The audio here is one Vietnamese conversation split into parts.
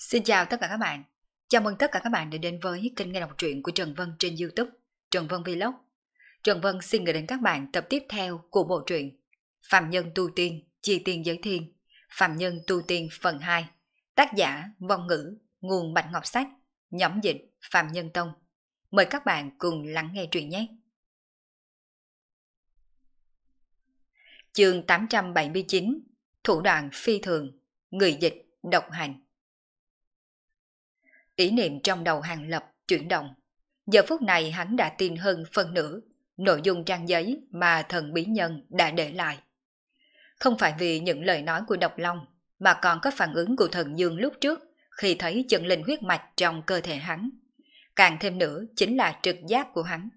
Xin chào tất cả các bạn. Chào mừng tất cả các bạn đã đến với kênh nghe đọc truyện của Trần Vân trên YouTube, Trần Vân Vlog. Trần Vân xin gửi đến các bạn tập tiếp theo của bộ truyện Phạm Nhân Tu Tiên, Chi Tiên Giới Thiên, Phạm Nhân Tu Tiên phần 2, tác giả Vong Ngữ, nguồn Bạch Ngọc Sách, nhóm dịch Phạm Nhân Tông. Mời các bạn cùng lắng nghe truyện nhé. Chương 879 Thủ đoạn phi thường, người dịch, độc hành ý niệm trong đầu hàng lập chuyển động. Giờ phút này hắn đã tin hơn phần nửa nội dung trang giấy mà thần bí nhân đã để lại. Không phải vì những lời nói của độc long, mà còn có phản ứng của thần dương lúc trước khi thấy chân linh huyết mạch trong cơ thể hắn. Càng thêm nữa chính là trực giác của hắn.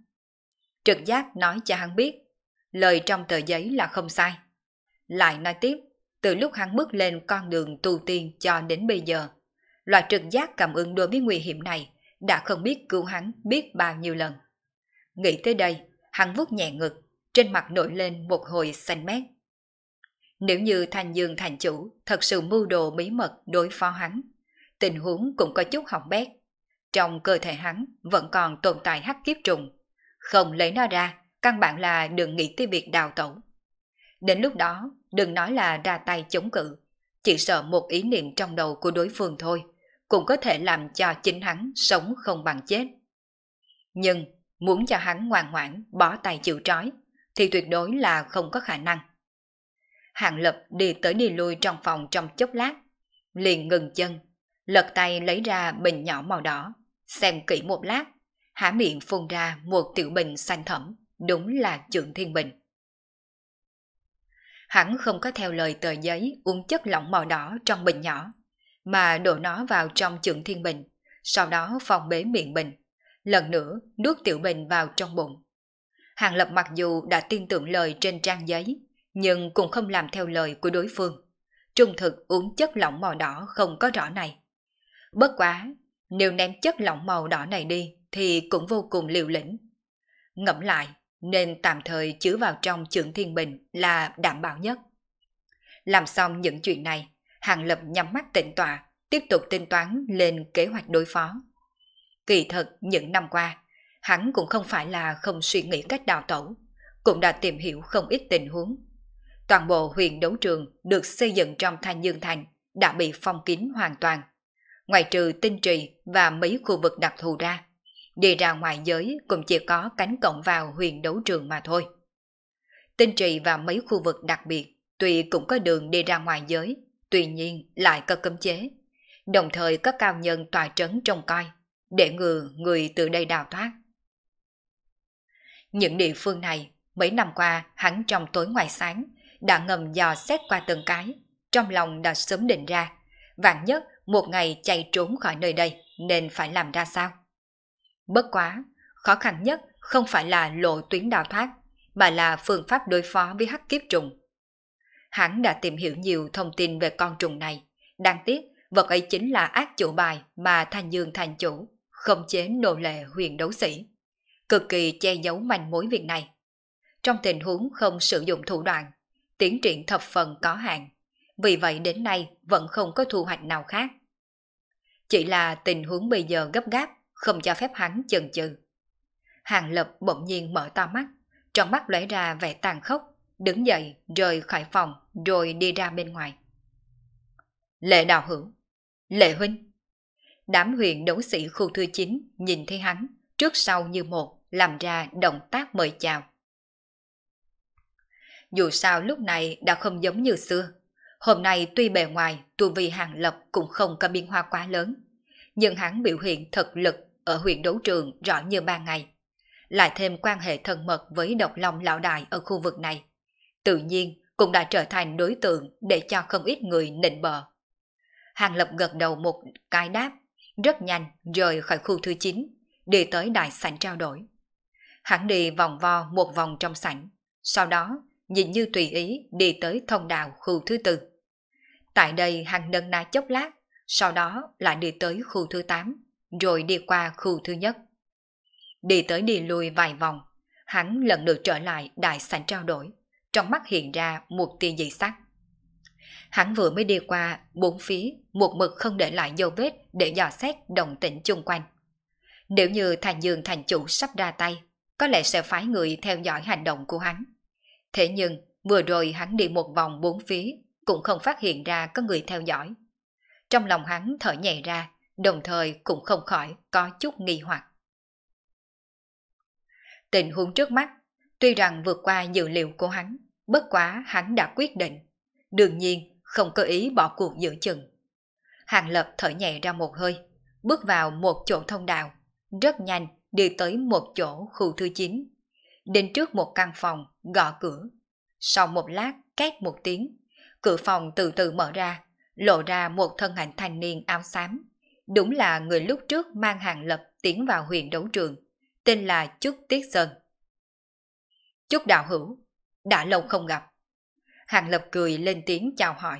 Trực giác nói cho hắn biết, lời trong tờ giấy là không sai. Lại nói tiếp, từ lúc hắn bước lên con đường tu tiên cho đến bây giờ, loại trực giác cảm ứng đối với nguy hiểm này đã không biết cứu hắn biết bao nhiêu lần. Nghĩ tới đây, hắn vuốt nhẹ ngực, trên mặt nổi lên một hồi xanh mét. Nếu như Thành Dương thành chủ thật sự mưu đồ bí mật đối phó hắn, tình huống cũng có chút hỏng bét. Trong cơ thể hắn vẫn còn tồn tại hắc kiếp trùng. Không lấy nó ra, căn bản là đừng nghĩ tới việc đào tẩu. Đến lúc đó, đừng nói là ra tay chống cự, chỉ sợ một ý niệm trong đầu của đối phương thôi cũng có thể làm cho chính hắn sống không bằng chết. Nhưng muốn cho hắn ngoan ngoãn bỏ tay chịu trói thì tuyệt đối là không có khả năng. Hàng Lập đi tới đi lui trong phòng trong chốc lát, liền ngừng chân, lật tay lấy ra bình nhỏ màu đỏ, xem kỹ một lát, há miệng phun ra một tiểu bình xanh thẫm, đúng là trượng thiên bình. Hắn không có theo lời tờ giấy uống chất lỏng màu đỏ trong bình nhỏ, mà đổ nó vào trong chừng thiên bình, sau đó phong bế miệng bình. Lần nữa, nuốt tiểu bình vào trong bụng. Hàng Lập mặc dù đã tin tưởng lời trên trang giấy, nhưng cũng không làm theo lời của đối phương. Trung thực uống chất lỏng màu đỏ không có rõ này. Bất quá, nếu ném chất lỏng màu đỏ này đi thì cũng vô cùng liều lĩnh. Ngẫm lại, nên tạm thời chứa vào trong trưởng thiên bình là đảm bảo nhất. Làm xong những chuyện này, Hàng Lập nhắm mắt tịnh tọa, tiếp tục tính toán lên kế hoạch đối phó. Kỳ thật những năm qua, hắn cũng không phải là không suy nghĩ cách đào tẩu, cũng đã tìm hiểu không ít tình huống. Toàn bộ huyền đấu trường được xây dựng trong Thanh Dương Thành đã bị phong kín hoàn toàn. Ngoài trừ tinh trì và mấy khu vực đặc thù ra, đi ra ngoài giới cũng chỉ có cánh cổng vào huyền đấu trường mà thôi. Tinh trì và mấy khu vực đặc biệt tuy cũng có đường đi ra ngoài giới, tuy nhiên lại có cấm chế. Đồng thời có cao nhân tòa trấn trông coi, để ngừa người từ đây đào thoát. Những địa phương này, mấy năm qua hắn trong tối ngoài sáng, đã ngầm dò xét qua từng cái, trong lòng đã sớm định ra, vạn nhất một ngày chạy trốn khỏi nơi đây nên phải làm ra sao. Bất quá, khó khăn nhất không phải là lộ tuyến đào thoát, mà là phương pháp đối phó với hắc kiếp trùng hắn đã tìm hiểu nhiều thông tin về con trùng này. Đáng tiếc, vật ấy chính là ác chủ bài mà Thanh Dương thành chủ, không chế nô lệ huyền đấu sĩ. Cực kỳ che giấu manh mối việc này. Trong tình huống không sử dụng thủ đoạn, tiến triển thập phần có hạn. Vì vậy đến nay vẫn không có thu hoạch nào khác. Chỉ là tình huống bây giờ gấp gáp, không cho phép hắn chần chừ. Hàng Lập bỗng nhiên mở to mắt, trong mắt lóe ra vẻ tàn khốc, đứng dậy rời khỏi phòng, rồi đi ra bên ngoài. Lệ Đào hữu, lệ huynh. Đám huyện đấu sĩ khu thứ 9 nhìn thấy hắn, trước sau như một, làm ra động tác mời chào. Dù sao lúc này đã không giống như xưa. Hôm nay tuy bề ngoài tu vi hàng lập cũng không có biên hoa quá lớn, nhưng hắn biểu hiện thật lực ở huyện đấu trường rõ như ban ngày. Lại thêm quan hệ thân mật với độc lòng lão đại ở khu vực này. Tự nhiên cũng đã trở thành đối tượng để cho không ít người nịnh bờ. Hàng Lập gật đầu một cái đáp, rất nhanh rời khỏi khu thứ 9, đi tới đại sảnh trao đổi. Hắn đi vòng vo một vòng trong sảnh, sau đó nhìn như tùy ý đi tới thông đạo khu thứ tư. Tại đây hắn nâng na chốc lát, sau đó lại đi tới khu thứ 8, rồi đi qua khu thứ nhất. Đi tới đi lui vài vòng, hắn lần lượt trở lại đại sảnh trao đổi trong mắt hiện ra một tia dị sắt Hắn vừa mới đi qua bốn phía, một mực không để lại dấu vết để dò xét động tĩnh chung quanh. Nếu như Thành Dương thành chủ sắp ra tay, có lẽ sẽ phái người theo dõi hành động của hắn. Thế nhưng, vừa rồi hắn đi một vòng bốn phía, cũng không phát hiện ra có người theo dõi. Trong lòng hắn thở nhẹ ra, đồng thời cũng không khỏi có chút nghi hoặc. Tình huống trước mắt, tuy rằng vượt qua dự liệu của hắn, Bất quá hắn đã quyết định. Đương nhiên, không có ý bỏ cuộc giữa chừng. Hàng Lập thở nhẹ ra một hơi, bước vào một chỗ thông đạo, rất nhanh đi tới một chỗ khu thứ 9. Đến trước một căn phòng, gõ cửa. Sau một lát, két một tiếng, cửa phòng từ từ mở ra, lộ ra một thân ảnh thanh niên áo xám. Đúng là người lúc trước mang Hàng Lập tiến vào huyện đấu trường, tên là Chúc Tiết Sơn. Chúc Đạo Hữu, đã lâu không gặp. Hàng Lập cười lên tiếng chào hỏi.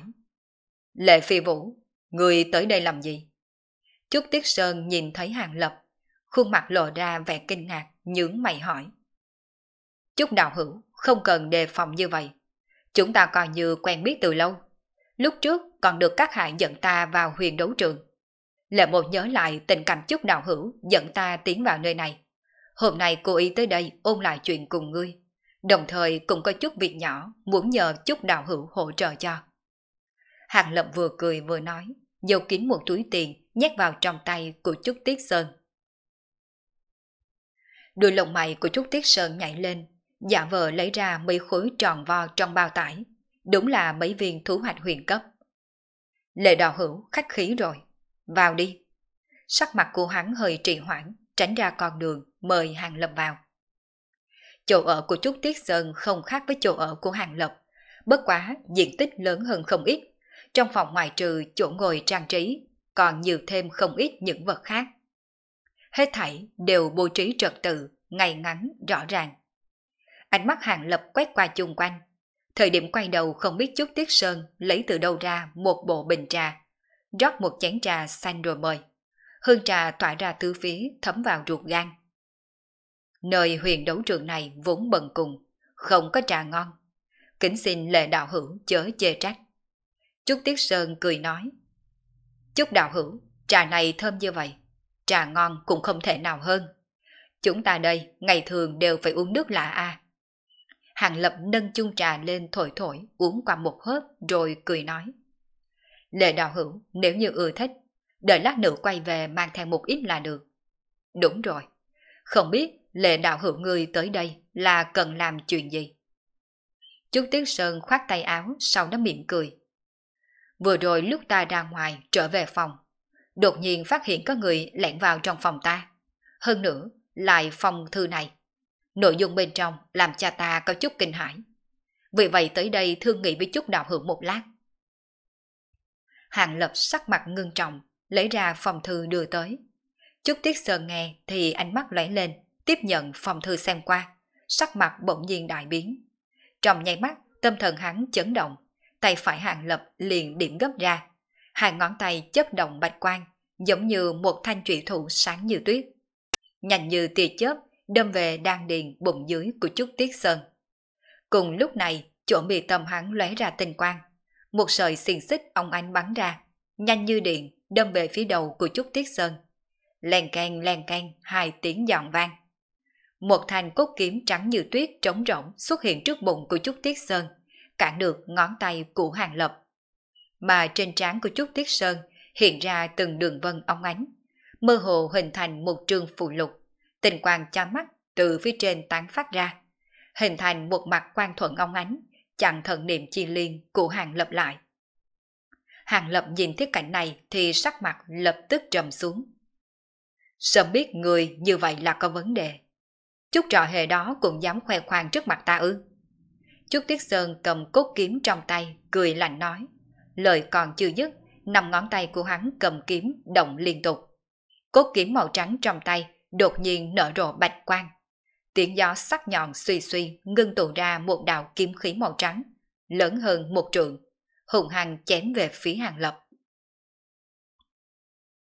Lệ Phi Vũ, người tới đây làm gì? Trúc Tiết Sơn nhìn thấy Hàng Lập, khuôn mặt lộ ra vẻ kinh ngạc, nhướng mày hỏi. Trúc Đạo Hữu, không cần đề phòng như vậy. Chúng ta coi như quen biết từ lâu. Lúc trước còn được các hại dẫn ta vào huyền đấu trường. Lệ một nhớ lại tình cảnh Trúc Đạo Hữu dẫn ta tiến vào nơi này. Hôm nay cô ý tới đây ôn lại chuyện cùng ngươi đồng thời cũng có chút việc nhỏ muốn nhờ chút đạo hữu hỗ trợ cho. Hàng Lập vừa cười vừa nói, dầu kín một túi tiền nhét vào trong tay của chút Tiết Sơn. Đôi lồng mày của chút Tiết Sơn nhảy lên, giả vờ lấy ra mấy khối tròn vo trong bao tải, đúng là mấy viên thú hoạch huyền cấp. Lệ đạo hữu khách khí rồi, vào đi. Sắc mặt của hắn hơi trì hoãn, tránh ra con đường, mời Hàng Lập vào chỗ ở của Trúc Tiết Sơn không khác với chỗ ở của Hàng Lập. Bất quá, diện tích lớn hơn không ít. Trong phòng ngoài trừ chỗ ngồi trang trí, còn nhiều thêm không ít những vật khác. Hết thảy đều bố trí trật tự, ngay ngắn, rõ ràng. Ánh mắt Hàng Lập quét qua chung quanh. Thời điểm quay đầu không biết chút Tiết Sơn lấy từ đâu ra một bộ bình trà. Rót một chén trà xanh rồi mời. Hương trà tỏa ra tứ phía thấm vào ruột gan Nơi huyền đấu trường này vốn bần cùng, không có trà ngon. Kính xin lệ đạo hữu chớ chê trách. Trúc Tiết Sơn cười nói. trúc đạo hữu, trà này thơm như vậy. Trà ngon cũng không thể nào hơn. Chúng ta đây ngày thường đều phải uống nước lạ a. À. Hàng Lập nâng chung trà lên thổi thổi, uống qua một hớp rồi cười nói. Lệ đạo hữu, nếu như ưa thích, đợi lát nữa quay về mang theo một ít là được. Đúng rồi, không biết lệ đạo hữu ngươi tới đây là cần làm chuyện gì? Trúc Tiết Sơn khoát tay áo sau đó mỉm cười. Vừa rồi lúc ta ra ngoài trở về phòng, đột nhiên phát hiện có người lẻn vào trong phòng ta. Hơn nữa, lại phòng thư này. Nội dung bên trong làm cha ta có chút kinh hãi. Vì vậy tới đây thương nghị với chút đạo hữu một lát. Hàng Lập sắc mặt ngưng trọng, lấy ra phòng thư đưa tới. Chút Tiết Sơn nghe thì ánh mắt lóe lên, tiếp nhận phòng thư xem qua, sắc mặt bỗng nhiên đại biến. Trong nháy mắt, tâm thần hắn chấn động, tay phải hàng lập liền điểm gấp ra. Hai ngón tay chấp động bạch quang, giống như một thanh trụy thủ sáng như tuyết. Nhanh như tia chớp, đâm về đan điền bụng dưới của chút Tiết Sơn. Cùng lúc này, chỗ mì tâm hắn lóe ra tinh quang. Một sợi xiên xích ông anh bắn ra, nhanh như điện, đâm về phía đầu của chút Tiết Sơn. Lèn canh lèn canh, hai tiếng giòn vang một thanh cốt kiếm trắng như tuyết trống rỗng xuất hiện trước bụng của Trúc Tiết Sơn, cản được ngón tay của Hàng Lập. Mà trên trán của Trúc Tiết Sơn hiện ra từng đường vân óng ánh, mơ hồ hình thành một trường phụ lục, tình quang chói mắt từ phía trên tán phát ra, hình thành một mặt quan thuận óng ánh, chặn thần niệm chi liên của Hàng Lập lại. Hàng Lập nhìn thấy cảnh này thì sắc mặt lập tức trầm xuống. Sớm biết người như vậy là có vấn đề chút trò hề đó cũng dám khoe khoang trước mặt ta ư. Trúc Tiết Sơn cầm cốt kiếm trong tay, cười lạnh nói. Lời còn chưa dứt, nằm ngón tay của hắn cầm kiếm động liên tục. Cốt kiếm màu trắng trong tay đột nhiên nở rộ bạch quang. Tiếng gió sắc nhọn suy suy ngưng tụ ra một đạo kiếm khí màu trắng, lớn hơn một trượng, hùng hằng chém về phía hàng lập.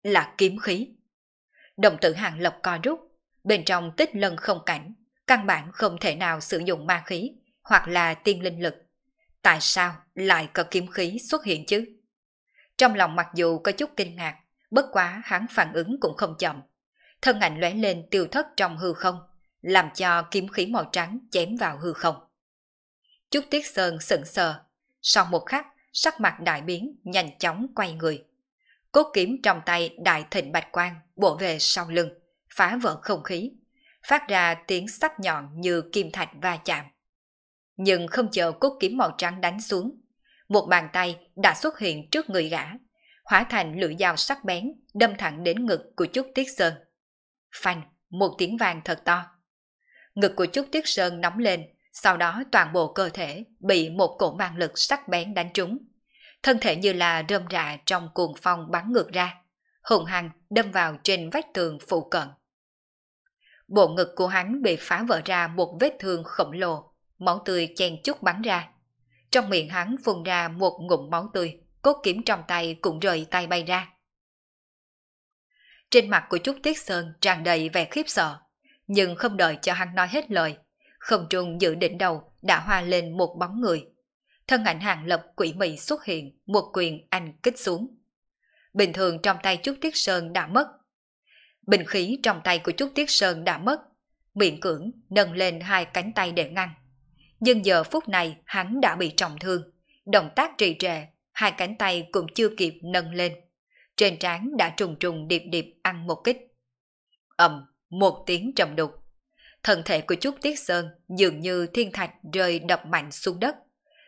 Là kiếm khí. Đồng tử hàng lập co rút, Bên trong tích lân không cảnh, căn bản không thể nào sử dụng ma khí hoặc là tiên linh lực. Tại sao lại có kiếm khí xuất hiện chứ? Trong lòng mặc dù có chút kinh ngạc, bất quá hắn phản ứng cũng không chậm. Thân ảnh lóe lên tiêu thất trong hư không, làm cho kiếm khí màu trắng chém vào hư không. Trúc Tiết Sơn sững sờ, sau một khắc, sắc mặt đại biến, nhanh chóng quay người. Cốt kiếm trong tay đại thịnh bạch quang bổ về sau lưng phá vỡ không khí, phát ra tiếng sắc nhọn như kim thạch va chạm. Nhưng không chờ cốt kiếm màu trắng đánh xuống, một bàn tay đã xuất hiện trước người gã, hóa thành lưỡi dao sắc bén đâm thẳng đến ngực của chút Tiết Sơn. Phanh, một tiếng vàng thật to. Ngực của chút Tiết Sơn nóng lên, sau đó toàn bộ cơ thể bị một cổ mang lực sắc bén đánh trúng. Thân thể như là rơm rạ trong cuồng phong bắn ngược ra, hùng hăng đâm vào trên vách tường phụ cận bộ ngực của hắn bị phá vỡ ra một vết thương khổng lồ, máu tươi chen chút bắn ra. Trong miệng hắn phun ra một ngụm máu tươi, cốt kiếm trong tay cũng rời tay bay ra. Trên mặt của Trúc Tiết Sơn tràn đầy vẻ khiếp sợ, nhưng không đợi cho hắn nói hết lời, không trung giữ đỉnh đầu đã hoa lên một bóng người. Thân ảnh hàng lập quỷ mị xuất hiện, một quyền anh kích xuống. Bình thường trong tay Trúc Tiết Sơn đã mất, Bình khí trong tay của Trúc Tiết Sơn đã mất, miệng cưỡng nâng lên hai cánh tay để ngăn. Nhưng giờ phút này hắn đã bị trọng thương, động tác trì trệ, hai cánh tay cũng chưa kịp nâng lên. Trên trán đã trùng trùng điệp điệp ăn một kích. ầm một tiếng trầm đục. Thân thể của Trúc Tiết Sơn dường như thiên thạch rơi đập mạnh xuống đất.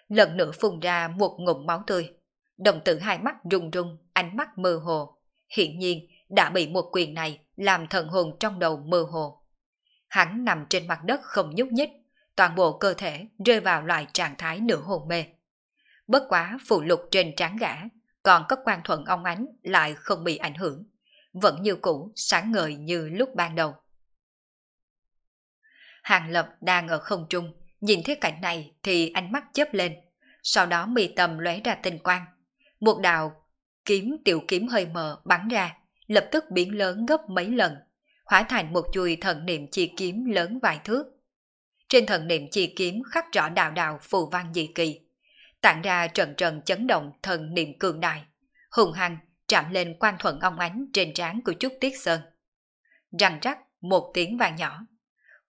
Lần nữa phun ra một ngụm máu tươi. Đồng tử hai mắt rung rung, ánh mắt mơ hồ. Hiện nhiên đã bị một quyền này làm thần hồn trong đầu mơ hồ. Hắn nằm trên mặt đất không nhúc nhích, toàn bộ cơ thể rơi vào loại trạng thái nửa hồn mê. Bất quá phụ lục trên trán gã, còn các quan thuận ông ánh lại không bị ảnh hưởng, vẫn như cũ sáng ngời như lúc ban đầu. Hàng Lập đang ở không trung, nhìn thấy cảnh này thì ánh mắt chớp lên, sau đó mi tâm lóe ra tinh quang. Một đạo kiếm tiểu kiếm hơi mờ bắn ra, lập tức biến lớn gấp mấy lần, hóa thành một chuôi thần niệm chi kiếm lớn vài thước. Trên thần niệm chi kiếm khắc rõ đạo đạo phù văn dị kỳ, tản ra trần trần chấn động thần niệm cường đại, hùng hăng chạm lên quan thuận ông ánh trên trán của Trúc Tiết Sơn. Răng rắc một tiếng vàng nhỏ,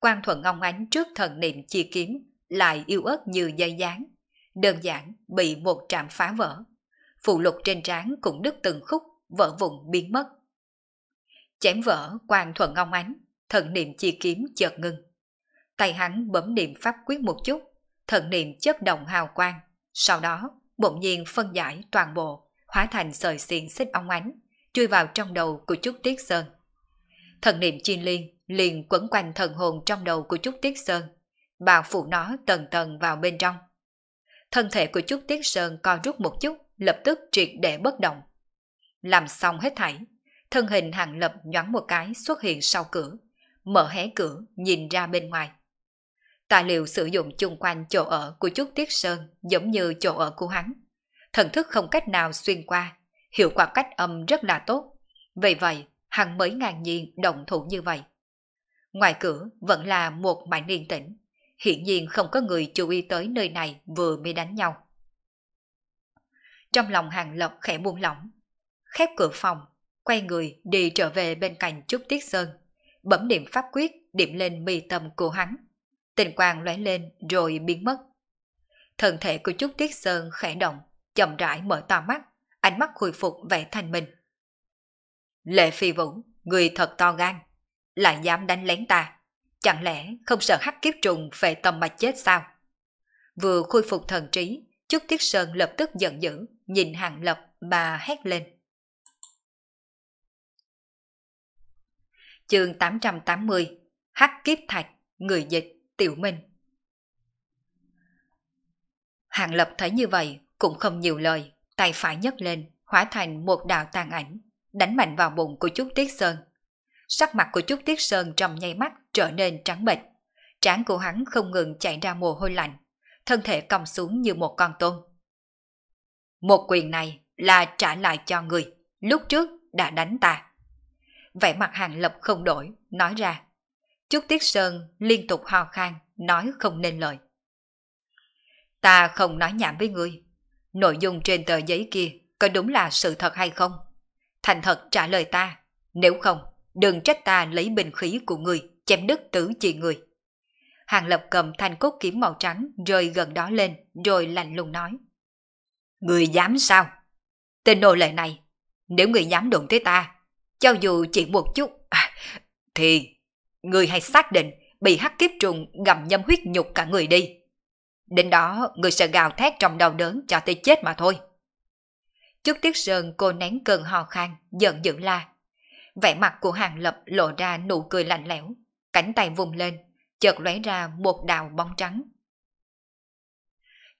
quan thuận ông ánh trước thần niệm chi kiếm lại yêu ớt như dây dáng, đơn giản bị một trạm phá vỡ. Phụ lục trên trán cũng đứt từng khúc, vỡ vụn biến mất chém vỡ quan thuận ngông ánh, thần niệm chi kiếm chợt ngưng. Tay hắn bấm niệm pháp quyết một chút, thần niệm chớp động hào quang, sau đó bỗng nhiên phân giải toàn bộ, hóa thành sợi xiên xích ong ánh, chui vào trong đầu của Trúc Tiết Sơn. Thần niệm chi liên liền quấn quanh thần hồn trong đầu của Trúc Tiết Sơn, bao phủ nó tầng tầng vào bên trong. Thân thể của Trúc Tiết Sơn co rút một chút, lập tức triệt để bất động. Làm xong hết thảy, thân hình hàng lập nhoáng một cái xuất hiện sau cửa, mở hé cửa nhìn ra bên ngoài. Tài liệu sử dụng chung quanh chỗ ở của chút Tiết Sơn giống như chỗ ở của hắn. Thần thức không cách nào xuyên qua, hiệu quả cách âm rất là tốt. Vậy vậy, hắn mới ngàn nhiên động thủ như vậy. Ngoài cửa vẫn là một mảnh yên tĩnh, hiển nhiên không có người chú ý tới nơi này vừa mới đánh nhau. Trong lòng hàng lập khẽ buông lỏng, khép cửa phòng quay người đi trở về bên cạnh Trúc Tiết Sơn, bấm niệm pháp quyết điểm lên mi tâm của hắn. Tình quang lóe lên rồi biến mất. Thân thể của Trúc Tiết Sơn khẽ động, chậm rãi mở to mắt, ánh mắt khôi phục vẻ thanh minh. Lệ Phi Vũ, người thật to gan, lại dám đánh lén ta. Chẳng lẽ không sợ hắc kiếp trùng về tâm mà chết sao? Vừa khôi phục thần trí, Trúc Tiết Sơn lập tức giận dữ, nhìn Hàng Lập mà hét lên. chương 880, Hắc Kiếp Thạch, Người Dịch, Tiểu Minh. Hàng Lập thấy như vậy, cũng không nhiều lời, tay phải nhấc lên, hóa thành một đạo tàn ảnh, đánh mạnh vào bụng của chút Tiết Sơn. Sắc mặt của chút Tiết Sơn trong nháy mắt trở nên trắng bệch, trán của hắn không ngừng chạy ra mồ hôi lạnh, thân thể cong xuống như một con tôm. Một quyền này là trả lại cho người, lúc trước đã đánh ta vẻ mặt hàng lập không đổi, nói ra. Trúc Tiết Sơn liên tục ho khan, nói không nên lời. Ta không nói nhảm với ngươi. Nội dung trên tờ giấy kia có đúng là sự thật hay không? Thành thật trả lời ta. Nếu không, đừng trách ta lấy bình khí của ngươi, chém đứt tử chị người. Hàng Lập cầm thanh cốt kiếm màu trắng rơi gần đó lên rồi lạnh lùng nói. Người dám sao? Tên nô lệ này, nếu người dám đụng tới ta, cho dù chỉ một chút, à, thì người hay xác định bị hắc kiếp trùng gầm nhâm huyết nhục cả người đi. Đến đó, người sẽ gào thét trong đau đớn cho tới chết mà thôi. chút Tiết Sơn cô nén cơn ho khan, giận dữ la. Vẻ mặt của Hàng Lập lộ ra nụ cười lạnh lẽo, cánh tay vùng lên, chợt lóe ra một đào bóng trắng.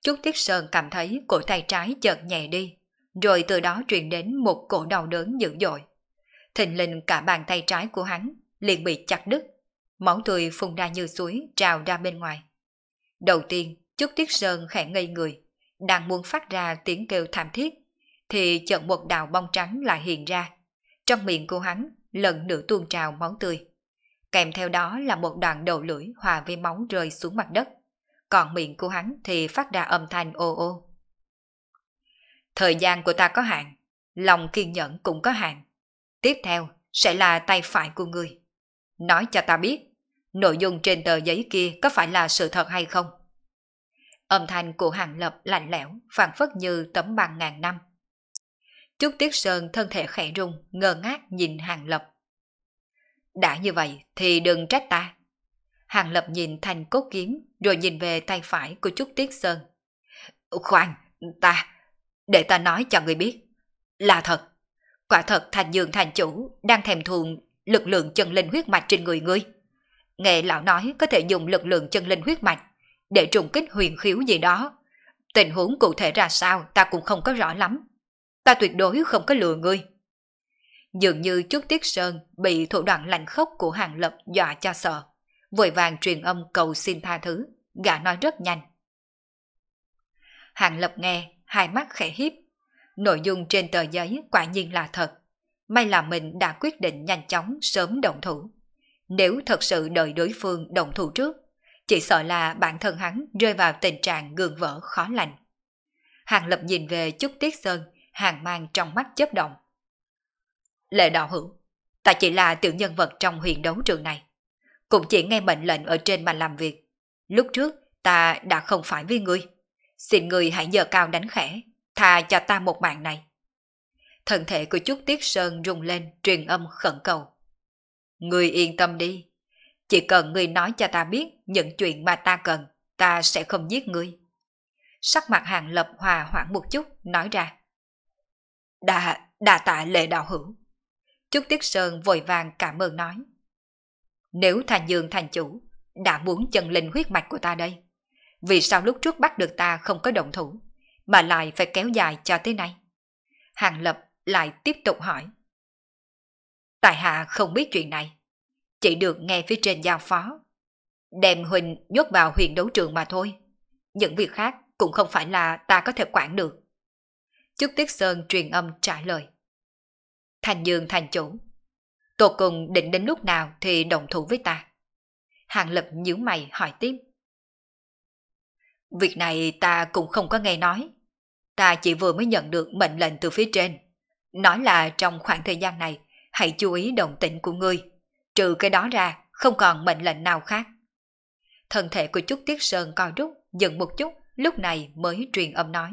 chút Tiết Sơn cảm thấy cổ tay trái chợt nhẹ đi, rồi từ đó truyền đến một cổ đau đớn dữ dội thình lình cả bàn tay trái của hắn liền bị chặt đứt, máu tươi phun ra như suối trào ra bên ngoài. Đầu tiên, chút tiết sơn khẽ ngây người, đang muốn phát ra tiếng kêu thảm thiết, thì chợt một đào bông trắng lại hiện ra. Trong miệng của hắn lần nữa tuôn trào máu tươi. Kèm theo đó là một đoạn đầu lưỡi hòa với máu rơi xuống mặt đất. Còn miệng của hắn thì phát ra âm thanh ô ô. Thời gian của ta có hạn, lòng kiên nhẫn cũng có hạn. Tiếp theo sẽ là tay phải của người Nói cho ta biết, nội dung trên tờ giấy kia có phải là sự thật hay không? Âm thanh của Hàng Lập lạnh lẽo, phản phất như tấm bằng ngàn năm. Trúc Tiết Sơn thân thể khẽ rung, ngơ ngác nhìn Hàng Lập. Đã như vậy thì đừng trách ta. Hàng Lập nhìn thành cốt kiếm rồi nhìn về tay phải của Trúc Tiết Sơn. Khoan, ta, để ta nói cho người biết. Là thật, Quả thật thành dương thành chủ đang thèm thuồng lực lượng chân linh huyết mạch trên người ngươi. nghệ lão nói có thể dùng lực lượng chân linh huyết mạch để trùng kích huyền khiếu gì đó. Tình huống cụ thể ra sao ta cũng không có rõ lắm. Ta tuyệt đối không có lừa ngươi. Dường như trước tiết sơn bị thủ đoạn lạnh khốc của hàng lập dọa cho sợ. Vội vàng truyền âm cầu xin tha thứ. Gã nói rất nhanh. Hàng lập nghe, hai mắt khẽ híp Nội dung trên tờ giấy quả nhiên là thật. May là mình đã quyết định nhanh chóng sớm động thủ. Nếu thật sự đợi đối phương động thủ trước, chỉ sợ là bản thân hắn rơi vào tình trạng gương vỡ khó lành. Hàng Lập nhìn về chút Tiết Sơn, hàng mang trong mắt chớp động. Lệ đạo hữu, ta chỉ là tiểu nhân vật trong huyền đấu trường này. Cũng chỉ nghe mệnh lệnh ở trên mà làm việc. Lúc trước ta đã không phải với ngươi. Xin ngươi hãy giờ cao đánh khẽ, Thà cho ta một mạng này. thân thể của Trúc Tiết Sơn rung lên truyền âm khẩn cầu. Người yên tâm đi. Chỉ cần người nói cho ta biết những chuyện mà ta cần, ta sẽ không giết người Sắc mặt hàng lập hòa hoãn một chút, nói ra. Đà, đà tạ lệ đạo hữu. Trúc Tiết Sơn vội vàng cảm ơn nói. Nếu thành dương thành chủ, đã muốn chân linh huyết mạch của ta đây. Vì sao lúc trước bắt được ta không có động thủ? mà lại phải kéo dài cho tới nay. Hàng Lập lại tiếp tục hỏi. Tại hạ không biết chuyện này, chỉ được nghe phía trên giao phó. Đem Huỳnh nhốt vào huyện đấu trường mà thôi. Những việc khác cũng không phải là ta có thể quản được. Chức Tiết Sơn truyền âm trả lời. Thành Dương thành chủ, tột cùng định đến lúc nào thì đồng thủ với ta. Hàng Lập nhíu mày hỏi tiếp. Việc này ta cũng không có nghe nói ta chỉ vừa mới nhận được mệnh lệnh từ phía trên. Nói là trong khoảng thời gian này, hãy chú ý động tĩnh của ngươi. Trừ cái đó ra, không còn mệnh lệnh nào khác. Thân thể của chút Tiết Sơn co rút, dừng một chút, lúc này mới truyền âm nói.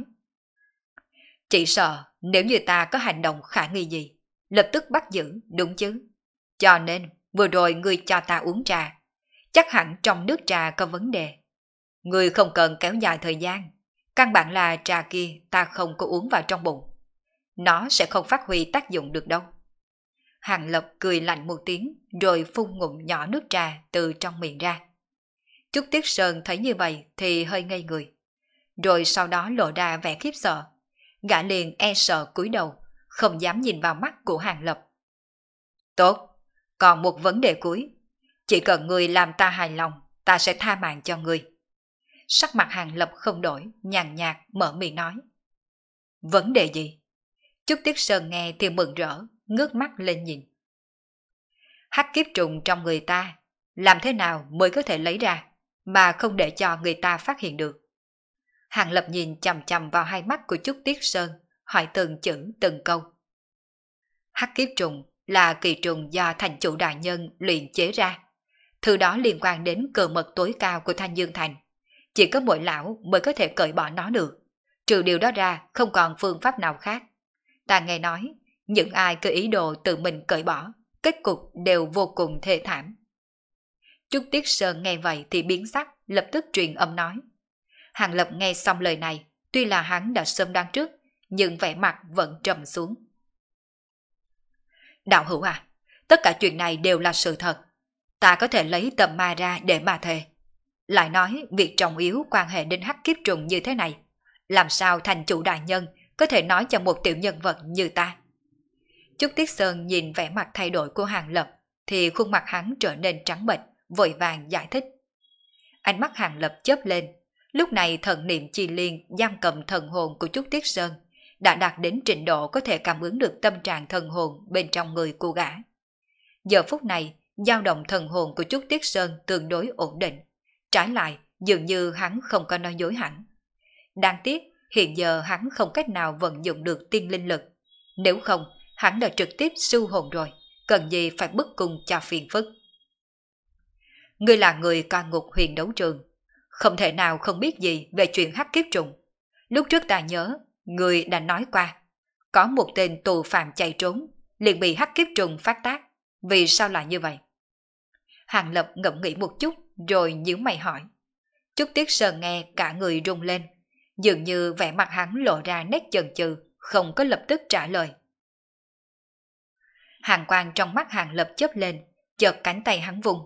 Chỉ sợ nếu như ta có hành động khả nghi gì, lập tức bắt giữ, đúng chứ? Cho nên, vừa rồi ngươi cho ta uống trà. Chắc hẳn trong nước trà có vấn đề. Ngươi không cần kéo dài thời gian, Căn bản là trà kia ta không có uống vào trong bụng. Nó sẽ không phát huy tác dụng được đâu. Hàng Lập cười lạnh một tiếng rồi phun ngụm nhỏ nước trà từ trong miệng ra. Trúc Tiết Sơn thấy như vậy thì hơi ngây người. Rồi sau đó lộ ra vẻ khiếp sợ. Gã liền e sợ cúi đầu, không dám nhìn vào mắt của Hàng Lập. Tốt, còn một vấn đề cuối. Chỉ cần người làm ta hài lòng, ta sẽ tha mạng cho người sắc mặt hàng lập không đổi, nhàn nhạt mở miệng nói. Vấn đề gì? Chúc Tiết Sơn nghe thì mừng rỡ, ngước mắt lên nhìn. Hắc kiếp trùng trong người ta, làm thế nào mới có thể lấy ra, mà không để cho người ta phát hiện được. Hàng Lập nhìn chầm chầm vào hai mắt của Trúc Tiết Sơn, hỏi từng chữ từng câu. Hắc kiếp trùng là kỳ trùng do thành chủ đại nhân luyện chế ra. Thứ đó liên quan đến cờ mật tối cao của Thanh Dương Thành chỉ có mỗi lão mới có thể cởi bỏ nó được. Trừ điều đó ra không còn phương pháp nào khác. Ta nghe nói, những ai cứ ý đồ tự mình cởi bỏ, kết cục đều vô cùng thê thảm. Trúc Tiết Sơn nghe vậy thì biến sắc, lập tức truyền âm nói. Hàng Lập nghe xong lời này, tuy là hắn đã sớm đoán trước, nhưng vẻ mặt vẫn trầm xuống. Đạo hữu à, tất cả chuyện này đều là sự thật. Ta có thể lấy tầm ma ra để mà thề. Lại nói việc trọng yếu quan hệ đến hắc kiếp trùng như thế này. Làm sao thành chủ đại nhân có thể nói cho một tiểu nhân vật như ta? Chúc Tiết Sơn nhìn vẻ mặt thay đổi của Hàng Lập thì khuôn mặt hắn trở nên trắng bệch, vội vàng giải thích. Ánh mắt Hàng Lập chớp lên, lúc này thần niệm chi liên giam cầm thần hồn của Trúc Tiết Sơn đã đạt đến trình độ có thể cảm ứng được tâm trạng thần hồn bên trong người cô gã. Giờ phút này, dao động thần hồn của Trúc Tiết Sơn tương đối ổn định. Trái lại, dường như hắn không có nói dối hẳn. Đáng tiếc, hiện giờ hắn không cách nào vận dụng được tiên linh lực. Nếu không, hắn đã trực tiếp sưu hồn rồi, cần gì phải bức cung cho phiền phức. Ngươi là người ca ngục huyền đấu trường, không thể nào không biết gì về chuyện hắc kiếp trùng. Lúc trước ta nhớ, người đã nói qua, có một tên tù phạm chạy trốn, liền bị hắc kiếp trùng phát tác. Vì sao lại như vậy? Hàng Lập ngẫm nghĩ một chút rồi nhíu mày hỏi. Trúc Tiết Sơn nghe cả người rung lên, dường như vẻ mặt hắn lộ ra nét chần chừ, không có lập tức trả lời. Hàng quang trong mắt hàng lập chớp lên, chợt cánh tay hắn vùng,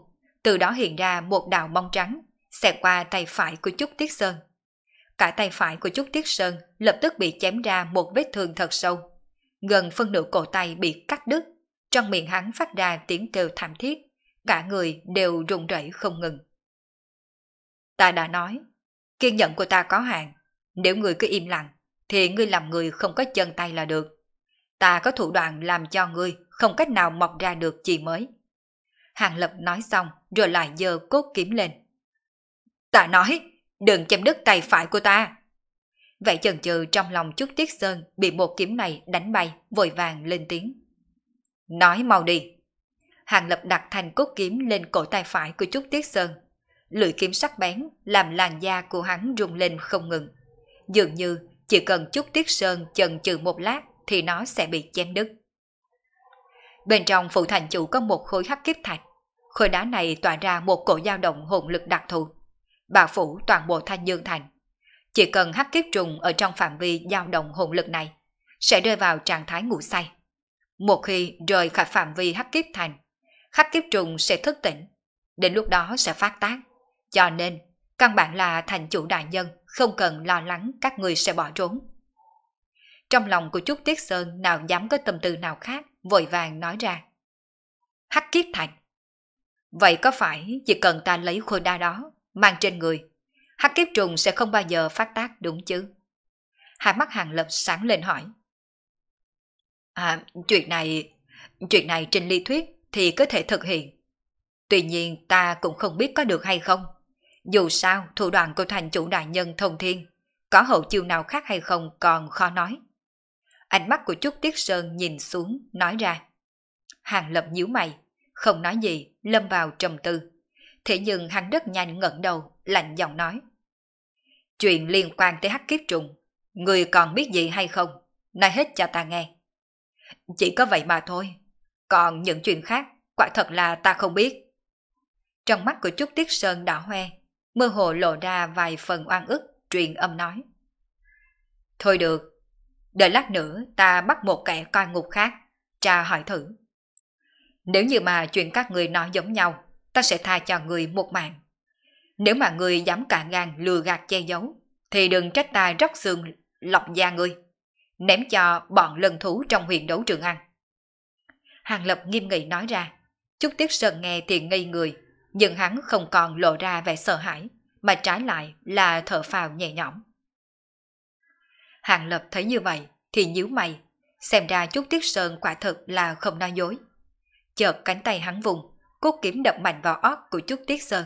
từ đó hiện ra một đạo bong trắng, xẹt qua tay phải của Trúc Tiết Sơn. Cả tay phải của Trúc Tiết Sơn lập tức bị chém ra một vết thương thật sâu. Gần phân nửa cổ tay bị cắt đứt, trong miệng hắn phát ra tiếng kêu thảm thiết cả người đều run rẩy không ngừng. Ta đã nói, kiên nhẫn của ta có hạn, nếu người cứ im lặng thì ngươi làm người không có chân tay là được. Ta có thủ đoạn làm cho ngươi không cách nào mọc ra được gì mới. Hàng Lập nói xong rồi lại giơ cốt kiếm lên. Ta nói, đừng chém đứt tay phải của ta. Vậy chần chừ trong lòng chút Tiết Sơn bị một kiếm này đánh bay, vội vàng lên tiếng. Nói mau đi. Hàng Lập đặt thành cốt kiếm lên cổ tay phải của Trúc Tiết Sơn. Lưỡi kiếm sắc bén làm làn da của hắn rung lên không ngừng. Dường như chỉ cần Trúc Tiết Sơn chần chừ một lát thì nó sẽ bị chém đứt. Bên trong phụ thành chủ có một khối hắc kiếp thạch. Khối đá này tỏa ra một cổ dao động hồn lực đặc thù. Bà phủ toàn bộ thanh dương thành. Chỉ cần hắc kiếp trùng ở trong phạm vi dao động hồn lực này sẽ rơi vào trạng thái ngủ say. Một khi rời khỏi phạm vi hắc kiếp thành khắc kiếp trùng sẽ thức tỉnh, đến lúc đó sẽ phát tác. Cho nên, căn bản là thành chủ đại nhân không cần lo lắng các người sẽ bỏ trốn. Trong lòng của Trúc Tiết Sơn nào dám có tâm tư nào khác, vội vàng nói ra. Hắc kiếp thành. Vậy có phải chỉ cần ta lấy khôi đa đó, mang trên người, hắc kiếp trùng sẽ không bao giờ phát tác đúng chứ? Hai mắt hàng lập sáng lên hỏi. À, chuyện này, chuyện này trên lý thuyết thì có thể thực hiện. Tuy nhiên ta cũng không biết có được hay không. Dù sao, thủ đoạn của thành chủ đại nhân thông thiên, có hậu chiêu nào khác hay không còn khó nói. Ánh mắt của Trúc Tiết Sơn nhìn xuống, nói ra. Hàng Lập nhíu mày, không nói gì, lâm vào trầm tư. Thế nhưng hắn rất nhanh ngẩng đầu, lạnh giọng nói. Chuyện liên quan tới hắc kiếp trùng, người còn biết gì hay không? Nói hết cho ta nghe. Chỉ có vậy mà thôi, còn những chuyện khác, quả thật là ta không biết. Trong mắt của Trúc Tiết Sơn đỏ hoe, mơ hồ lộ ra vài phần oan ức, truyền âm nói. Thôi được, đợi lát nữa ta bắt một kẻ coi ngục khác, tra hỏi thử. Nếu như mà chuyện các người nói giống nhau, ta sẽ tha cho người một mạng. Nếu mà người dám cả gan lừa gạt che giấu, thì đừng trách ta róc xương lọc da người, ném cho bọn lân thú trong huyền đấu trường ăn. Hàng Lập nghiêm nghị nói ra. Chúc Tiết Sơn nghe thì ngây người, nhưng hắn không còn lộ ra vẻ sợ hãi, mà trái lại là thở phào nhẹ nhõm. Hàng Lập thấy như vậy thì nhíu mày, xem ra Chúc Tiết Sơn quả thật là không nói dối. Chợt cánh tay hắn vùng, cốt kiếm đập mạnh vào óc của Chúc Tiết Sơn.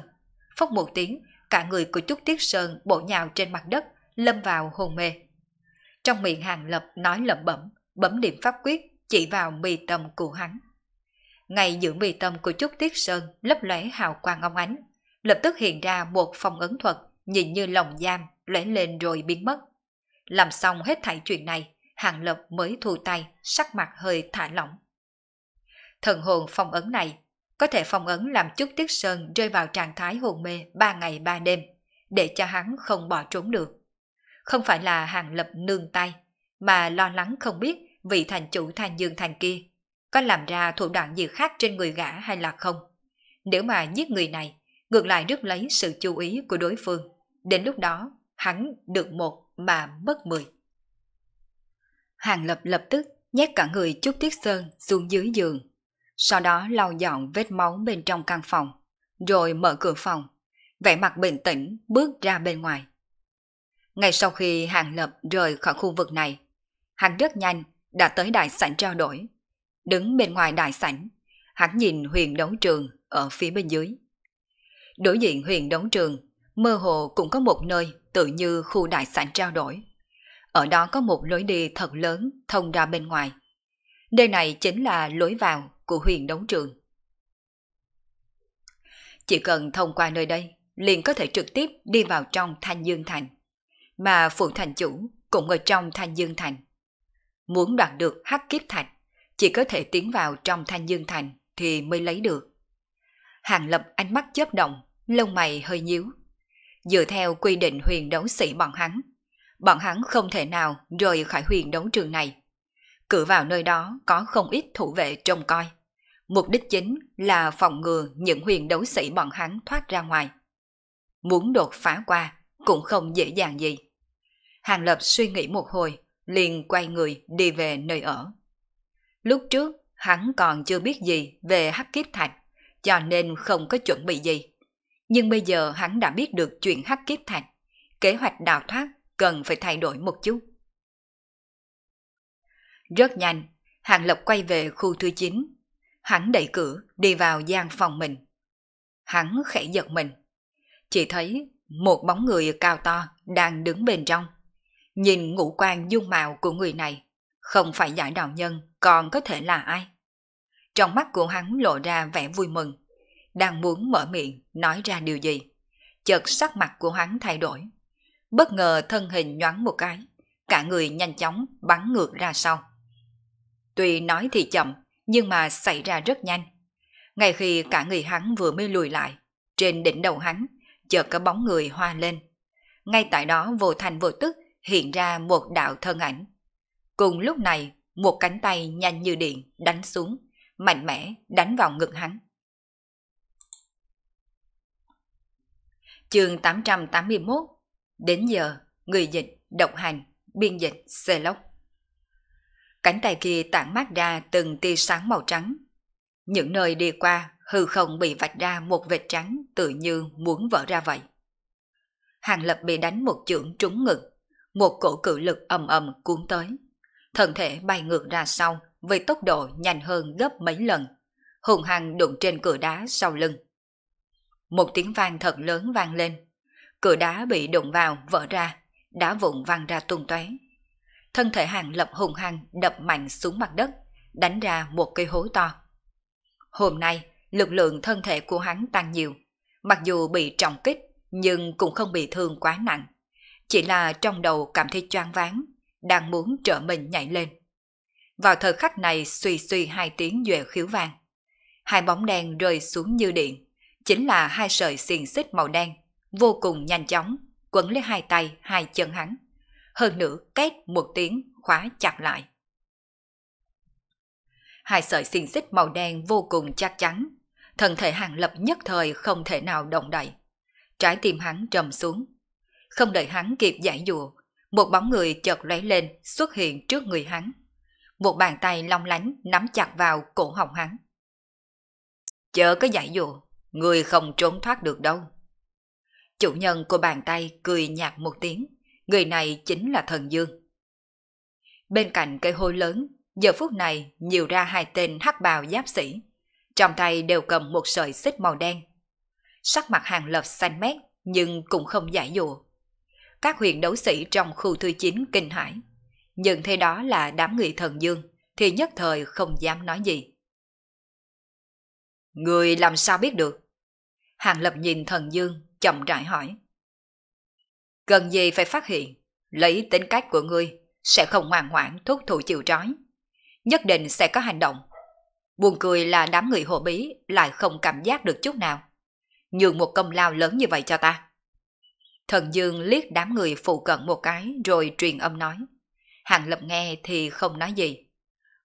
Phốc một tiếng, cả người của Chúc Tiết Sơn bổ nhào trên mặt đất, lâm vào hồn mê. Trong miệng Hàng Lập nói lẩm bẩm, bấm điểm pháp quyết chỉ vào mi tâm của hắn. Ngay giữa mi tâm của Trúc Tiết Sơn lấp lóe hào quang ông ánh, lập tức hiện ra một phong ấn thuật nhìn như lòng giam lóe lên rồi biến mất. Làm xong hết thảy chuyện này, Hàng Lập mới thu tay, sắc mặt hơi thả lỏng. Thần hồn phong ấn này có thể phong ấn làm Trúc Tiết Sơn rơi vào trạng thái hồn mê ba ngày ba đêm, để cho hắn không bỏ trốn được. Không phải là Hàng Lập nương tay, mà lo lắng không biết vị thành chủ thành dương thành kia có làm ra thủ đoạn gì khác trên người gã hay là không. Nếu mà giết người này, ngược lại rước lấy sự chú ý của đối phương. Đến lúc đó, hắn được một mà mất mười. Hàng Lập lập tức nhét cả người chút Tiết Sơn xuống dưới giường. Sau đó lau dọn vết máu bên trong căn phòng, rồi mở cửa phòng, vẻ mặt bình tĩnh bước ra bên ngoài. Ngay sau khi Hàng Lập rời khỏi khu vực này, hắn rất nhanh đã tới đại sảnh trao đổi. Đứng bên ngoài đại sảnh, hắn nhìn huyền đấu trường ở phía bên dưới. Đối diện huyền đấu trường, mơ hồ cũng có một nơi tự như khu đại sảnh trao đổi. Ở đó có một lối đi thật lớn thông ra bên ngoài. đây này chính là lối vào của huyền đấu trường. Chỉ cần thông qua nơi đây, liền có thể trực tiếp đi vào trong Thanh Dương Thành. Mà phụ thành chủ cũng ở trong Thanh Dương Thành. Muốn đoạt được hắc kiếp thạch, chỉ có thể tiến vào trong thanh dương thành thì mới lấy được. Hàng Lập ánh mắt chớp động, lông mày hơi nhíu. Dựa theo quy định huyền đấu sĩ bọn hắn, bọn hắn không thể nào rời khỏi huyền đấu trường này. Cử vào nơi đó có không ít thủ vệ trông coi. Mục đích chính là phòng ngừa những huyền đấu sĩ bọn hắn thoát ra ngoài. Muốn đột phá qua cũng không dễ dàng gì. Hàng Lập suy nghĩ một hồi, liền quay người đi về nơi ở. Lúc trước, hắn còn chưa biết gì về hắc kiếp thạch, cho nên không có chuẩn bị gì. Nhưng bây giờ hắn đã biết được chuyện hắc kiếp thạch, kế hoạch đào thoát cần phải thay đổi một chút. Rất nhanh, Hàng Lộc quay về khu thứ 9. Hắn đẩy cửa đi vào gian phòng mình. Hắn khẽ giật mình. Chỉ thấy một bóng người cao to đang đứng bên trong. Nhìn ngũ quan dung mạo của người này, không phải giải đạo nhân còn có thể là ai. Trong mắt của hắn lộ ra vẻ vui mừng, đang muốn mở miệng nói ra điều gì. Chợt sắc mặt của hắn thay đổi. Bất ngờ thân hình nhoáng một cái, cả người nhanh chóng bắn ngược ra sau. Tuy nói thì chậm, nhưng mà xảy ra rất nhanh. Ngay khi cả người hắn vừa mới lùi lại, trên đỉnh đầu hắn, chợt có bóng người hoa lên. Ngay tại đó vô thành vô tức hiện ra một đạo thân ảnh. Cùng lúc này, một cánh tay nhanh như điện đánh xuống, mạnh mẽ đánh vào ngực hắn. Chương 881 Đến giờ, người dịch, độc hành, biên dịch, xê lốc. Cánh tay kia tản mát ra từng tia sáng màu trắng. Những nơi đi qua, hư không bị vạch ra một vệt trắng tự như muốn vỡ ra vậy. Hàng lập bị đánh một chưởng trúng ngực, một cổ cự lực ầm ầm cuốn tới. Thân thể bay ngược ra sau với tốc độ nhanh hơn gấp mấy lần, hùng hăng đụng trên cửa đá sau lưng. Một tiếng vang thật lớn vang lên, cửa đá bị đụng vào vỡ ra, đá vụn văng ra tung tóe. Thân thể hàng lập hùng hăng đập mạnh xuống mặt đất, đánh ra một cây hố to. Hôm nay, lực lượng thân thể của hắn tăng nhiều, mặc dù bị trọng kích nhưng cũng không bị thương quá nặng chỉ là trong đầu cảm thấy choáng váng, đang muốn trở mình nhảy lên. Vào thời khắc này suy suy hai tiếng duệ khiếu vang. Hai bóng đen rơi xuống như điện, chính là hai sợi xiềng xích màu đen, vô cùng nhanh chóng, quấn lấy hai tay, hai chân hắn. Hơn nữa két một tiếng khóa chặt lại. Hai sợi xiềng xích màu đen vô cùng chắc chắn, thân thể hàng lập nhất thời không thể nào động đậy. Trái tim hắn trầm xuống, không đợi hắn kịp giải dụa, một bóng người chợt lóe lên xuất hiện trước người hắn. Một bàn tay long lánh nắm chặt vào cổ họng hắn. Chớ có giải dụa, người không trốn thoát được đâu. Chủ nhân của bàn tay cười nhạt một tiếng, người này chính là thần dương. Bên cạnh cây hôi lớn, giờ phút này nhiều ra hai tên hắc bào giáp sĩ. Trong tay đều cầm một sợi xích màu đen. Sắc mặt hàng lập xanh mét, nhưng cũng không giải dụa các huyện đấu sĩ trong khu thứ chính kinh hải. Nhưng thế đó là đám người thần dương, thì nhất thời không dám nói gì. Người làm sao biết được? Hàng Lập nhìn thần dương, chậm rãi hỏi. Cần gì phải phát hiện, lấy tính cách của ngươi sẽ không ngoan ngoãn thúc thủ chịu trói. Nhất định sẽ có hành động. Buồn cười là đám người hộ bí lại không cảm giác được chút nào. Nhường một công lao lớn như vậy cho ta. Thần Dương liếc đám người phụ cận một cái rồi truyền âm nói. Hàng Lập nghe thì không nói gì.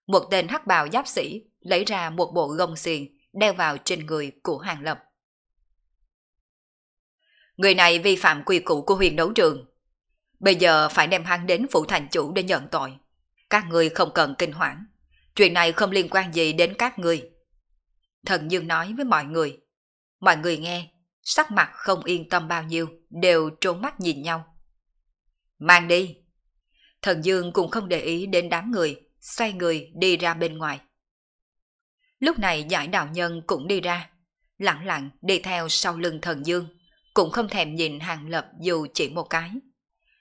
Một tên hắc bào giáp sĩ lấy ra một bộ gông xiềng đeo vào trên người của Hàng Lập. Người này vi phạm quy củ của huyền đấu trường. Bây giờ phải đem hắn đến phụ thành chủ để nhận tội. Các người không cần kinh hoảng. Chuyện này không liên quan gì đến các người. Thần Dương nói với mọi người. Mọi người nghe sắc mặt không yên tâm bao nhiêu, đều trốn mắt nhìn nhau. Mang đi! Thần Dương cũng không để ý đến đám người, xoay người đi ra bên ngoài. Lúc này giải đạo nhân cũng đi ra, lặng lặng đi theo sau lưng thần Dương, cũng không thèm nhìn Hàng Lập dù chỉ một cái.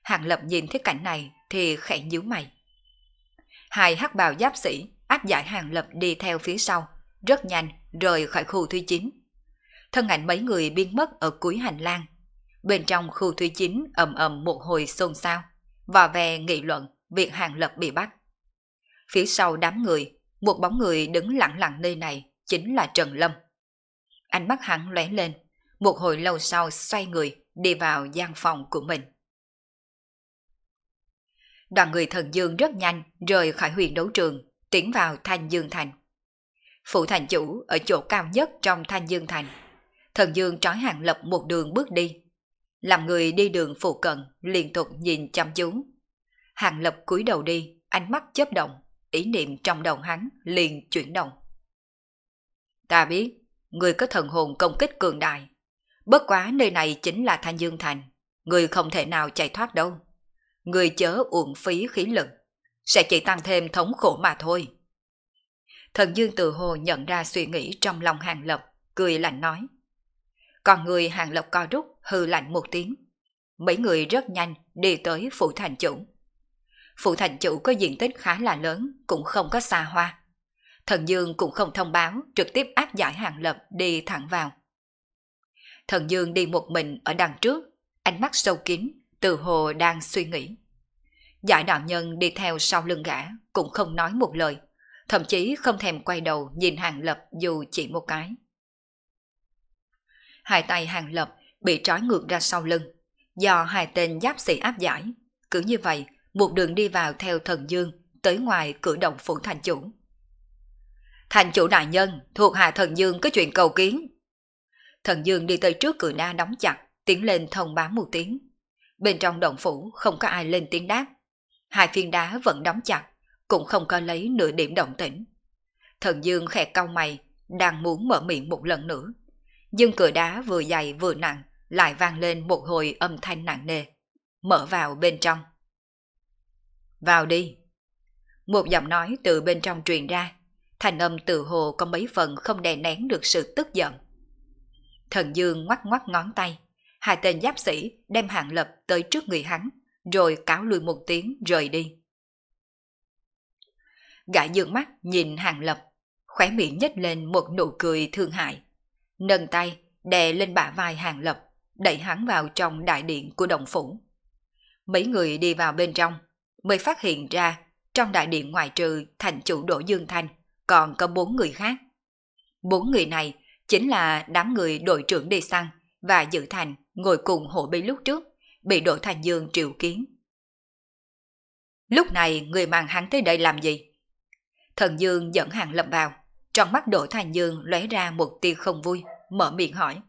Hàng Lập nhìn thấy cảnh này thì khẽ nhíu mày. Hai hắc bào giáp sĩ áp giải Hàng Lập đi theo phía sau, rất nhanh rời khỏi khu thứ chính thân ảnh mấy người biến mất ở cuối hành lang. Bên trong khu thủy chính ầm ầm một hồi xôn xao, và về nghị luận việc hàng lập bị bắt. Phía sau đám người, một bóng người đứng lặng lặng nơi này chính là Trần Lâm. Ánh mắt hắn lóe lên, một hồi lâu sau xoay người đi vào gian phòng của mình. Đoàn người thần dương rất nhanh rời khỏi huyền đấu trường, tiến vào Thanh Dương Thành. Phụ thành chủ ở chỗ cao nhất trong Thanh Dương Thành Thần Dương trói Hàng Lập một đường bước đi. Làm người đi đường phụ cận, liên tục nhìn chăm chú. Hàng Lập cúi đầu đi, ánh mắt chớp động, ý niệm trong đầu hắn liền chuyển động. Ta biết, người có thần hồn công kích cường đại. Bất quá nơi này chính là Thanh Dương Thành, người không thể nào chạy thoát đâu. Người chớ uổng phí khí lực, sẽ chỉ tăng thêm thống khổ mà thôi. Thần Dương tự hồ nhận ra suy nghĩ trong lòng Hàng Lập, cười lạnh nói. Còn người hàng lộc co rút hư lạnh một tiếng. Mấy người rất nhanh đi tới phủ thành chủ. Phủ thành chủ có diện tích khá là lớn, cũng không có xa hoa. Thần Dương cũng không thông báo, trực tiếp áp giải hàng lập đi thẳng vào. Thần Dương đi một mình ở đằng trước, ánh mắt sâu kín, từ hồ đang suy nghĩ. Giải đạo nhân đi theo sau lưng gã, cũng không nói một lời, thậm chí không thèm quay đầu nhìn hàng lập dù chỉ một cái hai tay hàng lập bị trói ngược ra sau lưng, do hai tên giáp sĩ áp giải. Cứ như vậy, một đường đi vào theo thần dương, tới ngoài cửa động phủ thành chủ. Thành chủ đại nhân thuộc hạ thần dương có chuyện cầu kiến. Thần dương đi tới trước cửa na đóng chặt, tiến lên thông báo một tiếng. Bên trong động phủ không có ai lên tiếng đáp. Hai phiên đá vẫn đóng chặt, cũng không có lấy nửa điểm động tĩnh. Thần dương khẽ cau mày, đang muốn mở miệng một lần nữa nhưng cửa đá vừa dày vừa nặng lại vang lên một hồi âm thanh nặng nề. Mở vào bên trong. Vào đi. Một giọng nói từ bên trong truyền ra. Thành âm từ hồ có mấy phần không đè nén được sự tức giận. Thần Dương ngoắc ngoắc ngón tay. Hai tên giáp sĩ đem hạng lập tới trước người hắn, rồi cáo lui một tiếng rời đi. Gã dương mắt nhìn hạng lập, khỏe miệng nhếch lên một nụ cười thương hại nâng tay đè lên bả vai hàng lập, đẩy hắn vào trong đại điện của động phủ. Mấy người đi vào bên trong, mới phát hiện ra trong đại điện ngoài trừ thành chủ Đỗ Dương Thanh, còn có bốn người khác. Bốn người này chính là đám người đội trưởng đi săn và Dự Thành ngồi cùng hộ bí lúc trước, bị đội Thành Dương triệu kiến. Lúc này người mang hắn tới đây làm gì? Thần Dương dẫn hàng lập vào, trong mắt Đỗ Thành Dương lóe ra một tia không vui, mở miệng hỏi.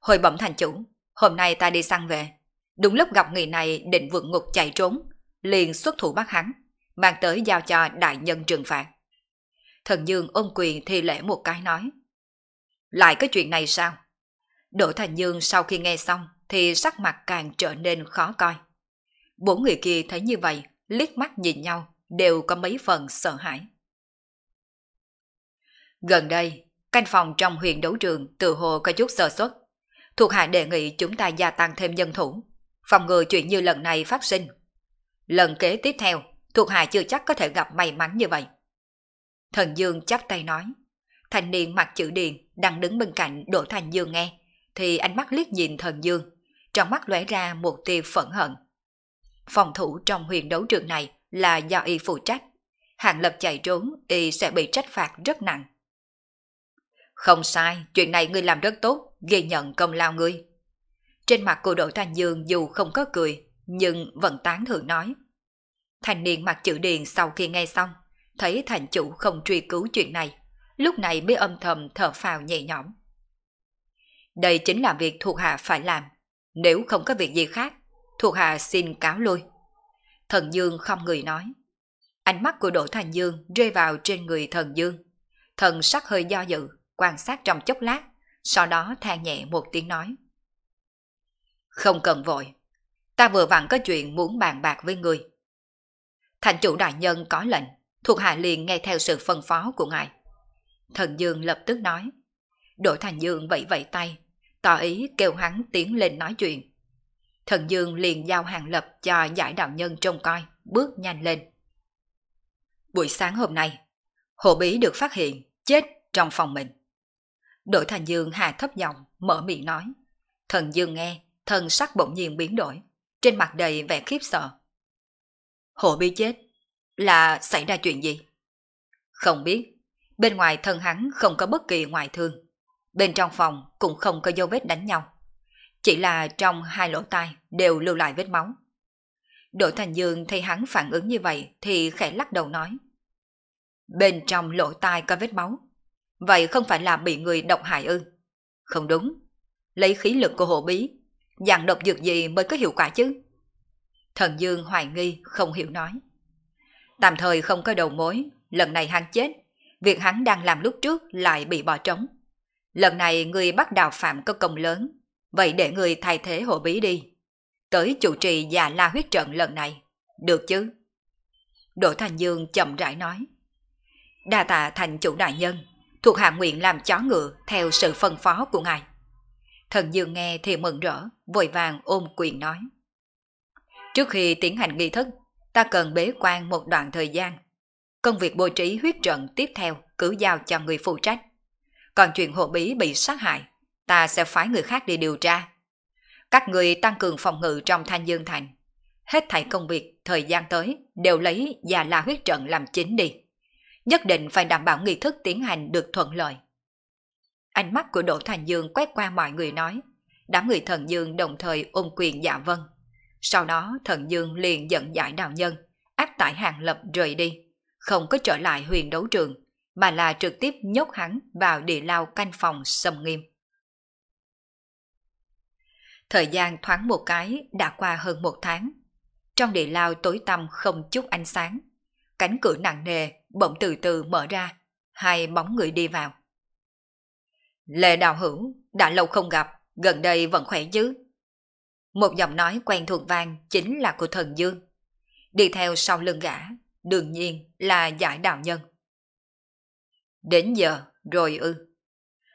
Hồi bẩm thành chủ, hôm nay ta đi săn về. Đúng lúc gặp người này định vượt ngục chạy trốn, liền xuất thủ bắt hắn, mang tới giao cho đại nhân trừng phạt. Thần Dương ôm quyền thi lễ một cái nói. Lại cái chuyện này sao? Đỗ Thành Dương sau khi nghe xong thì sắc mặt càng trở nên khó coi. Bốn người kia thấy như vậy, liếc mắt nhìn nhau, đều có mấy phần sợ hãi. Gần đây, canh phòng trong huyện đấu trường tự hồ có chút sơ xuất. Thuộc hạ đề nghị chúng ta gia tăng thêm nhân thủ, phòng ngừa chuyện như lần này phát sinh. Lần kế tiếp theo, thuộc hạ chưa chắc có thể gặp may mắn như vậy. Thần Dương chắp tay nói, thanh niên mặc chữ điền đang đứng bên cạnh Đỗ Thành Dương nghe, thì ánh mắt liếc nhìn Thần Dương, trong mắt lóe ra một tia phẫn hận. Phòng thủ trong huyền đấu trường này là do y phụ trách, hạng Lập chạy trốn y sẽ bị trách phạt rất nặng. Không sai, chuyện này ngươi làm rất tốt, ghi nhận công lao ngươi. Trên mặt cô Đỗ Thanh Dương dù không có cười, nhưng vẫn tán thưởng nói. thành niên mặc chữ điền sau khi nghe xong, thấy thành chủ không truy cứu chuyện này, lúc này mới âm thầm thở phào nhẹ nhõm. Đây chính là việc thuộc hạ phải làm, nếu không có việc gì khác, thuộc hạ xin cáo lui. Thần Dương không người nói. Ánh mắt của Đỗ Thành Dương rơi vào trên người Thần Dương. Thần sắc hơi do dự, quan sát trong chốc lát, sau đó than nhẹ một tiếng nói. Không cần vội, ta vừa vặn có chuyện muốn bàn bạc với người. Thành chủ đại nhân có lệnh, thuộc hạ liền nghe theo sự phân phó của ngài. Thần Dương lập tức nói. Đỗ Thành Dương vẫy vẫy tay, tỏ ý kêu hắn tiến lên nói chuyện. Thần Dương liền giao hàng lập cho giải đạo nhân trông coi, bước nhanh lên. Buổi sáng hôm nay, Hồ Bí được phát hiện chết trong phòng mình. Đội Thành Dương hạ thấp giọng, mở miệng nói. Thần Dương nghe, thần sắc bỗng nhiên biến đổi, trên mặt đầy vẻ khiếp sợ. Hộ bi chết, là xảy ra chuyện gì? Không biết, bên ngoài thân hắn không có bất kỳ ngoại thương. Bên trong phòng cũng không có dấu vết đánh nhau. Chỉ là trong hai lỗ tai đều lưu lại vết máu. Đội Thành Dương thấy hắn phản ứng như vậy thì khẽ lắc đầu nói. Bên trong lỗ tai có vết máu, Vậy không phải là bị người độc hại ư? Không đúng. Lấy khí lực của hộ bí, dạng độc dược gì mới có hiệu quả chứ? Thần Dương hoài nghi, không hiểu nói. Tạm thời không có đầu mối, lần này hắn chết. Việc hắn đang làm lúc trước lại bị bỏ trống. Lần này người bắt đào phạm có công lớn, vậy để người thay thế hộ bí đi. Tới chủ trì già la huyết trận lần này, được chứ? Đỗ Thành Dương chậm rãi nói. Đa tạ thành chủ đại nhân, thuộc hạ nguyện làm chó ngựa theo sự phân phó của ngài. Thần Dương nghe thì mừng rỡ, vội vàng ôm quyền nói. Trước khi tiến hành nghi thức, ta cần bế quan một đoạn thời gian. Công việc bố trí huyết trận tiếp theo cứ giao cho người phụ trách. Còn chuyện hộ bí bị sát hại, ta sẽ phái người khác đi điều tra. Các người tăng cường phòng ngự trong Thanh Dương Thành. Hết thảy công việc thời gian tới đều lấy già la huyết trận làm chính đi nhất định phải đảm bảo nghi thức tiến hành được thuận lợi. Ánh mắt của Đỗ Thành Dương quét qua mọi người nói, đám người thần Dương đồng thời ôm quyền dạ vâng. Sau đó thần Dương liền dẫn giải đạo nhân, áp tải hàng lập rời đi, không có trở lại huyền đấu trường, mà là trực tiếp nhốt hắn vào địa lao canh phòng sầm nghiêm. Thời gian thoáng một cái đã qua hơn một tháng. Trong địa lao tối tăm không chút ánh sáng, cánh cửa nặng nề bỗng từ từ mở ra, hai bóng người đi vào. Lê Đào Hữu, đã lâu không gặp, gần đây vẫn khỏe chứ? Một giọng nói quen thuộc vang chính là của thần Dương. Đi theo sau lưng gã, đương nhiên là giải đạo nhân. Đến giờ rồi ư.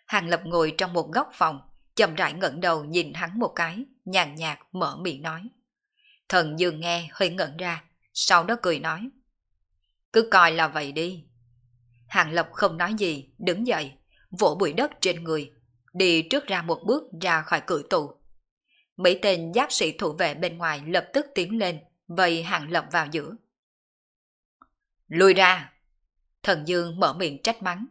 Hàng Lập ngồi trong một góc phòng, chậm rãi ngẩng đầu nhìn hắn một cái, nhàn nhạt mở miệng nói. Thần Dương nghe hơi ngẩn ra, sau đó cười nói. Cứ coi là vậy đi. Hàng Lập không nói gì, đứng dậy, vỗ bụi đất trên người, đi trước ra một bước ra khỏi cửa tù. Mấy tên giáp sĩ thủ vệ bên ngoài lập tức tiến lên, vây Hàng Lập vào giữa. Lùi ra! Thần Dương mở miệng trách mắng.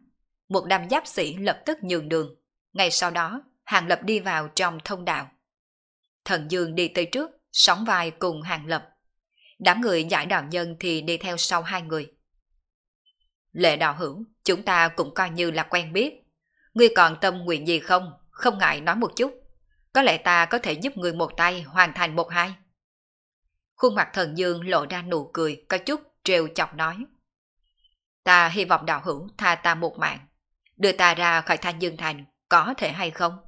Một đám giáp sĩ lập tức nhường đường. Ngay sau đó, Hàng Lập đi vào trong thông đạo. Thần Dương đi tới trước, sóng vai cùng Hàng Lập đám người giải đạo nhân thì đi theo sau hai người. Lệ đạo hữu, chúng ta cũng coi như là quen biết. Ngươi còn tâm nguyện gì không? Không ngại nói một chút. Có lẽ ta có thể giúp ngươi một tay hoàn thành một hai. Khuôn mặt thần dương lộ ra nụ cười, có chút trêu chọc nói. Ta hy vọng đạo hữu tha ta một mạng. Đưa ta ra khỏi thanh dương thành, có thể hay không?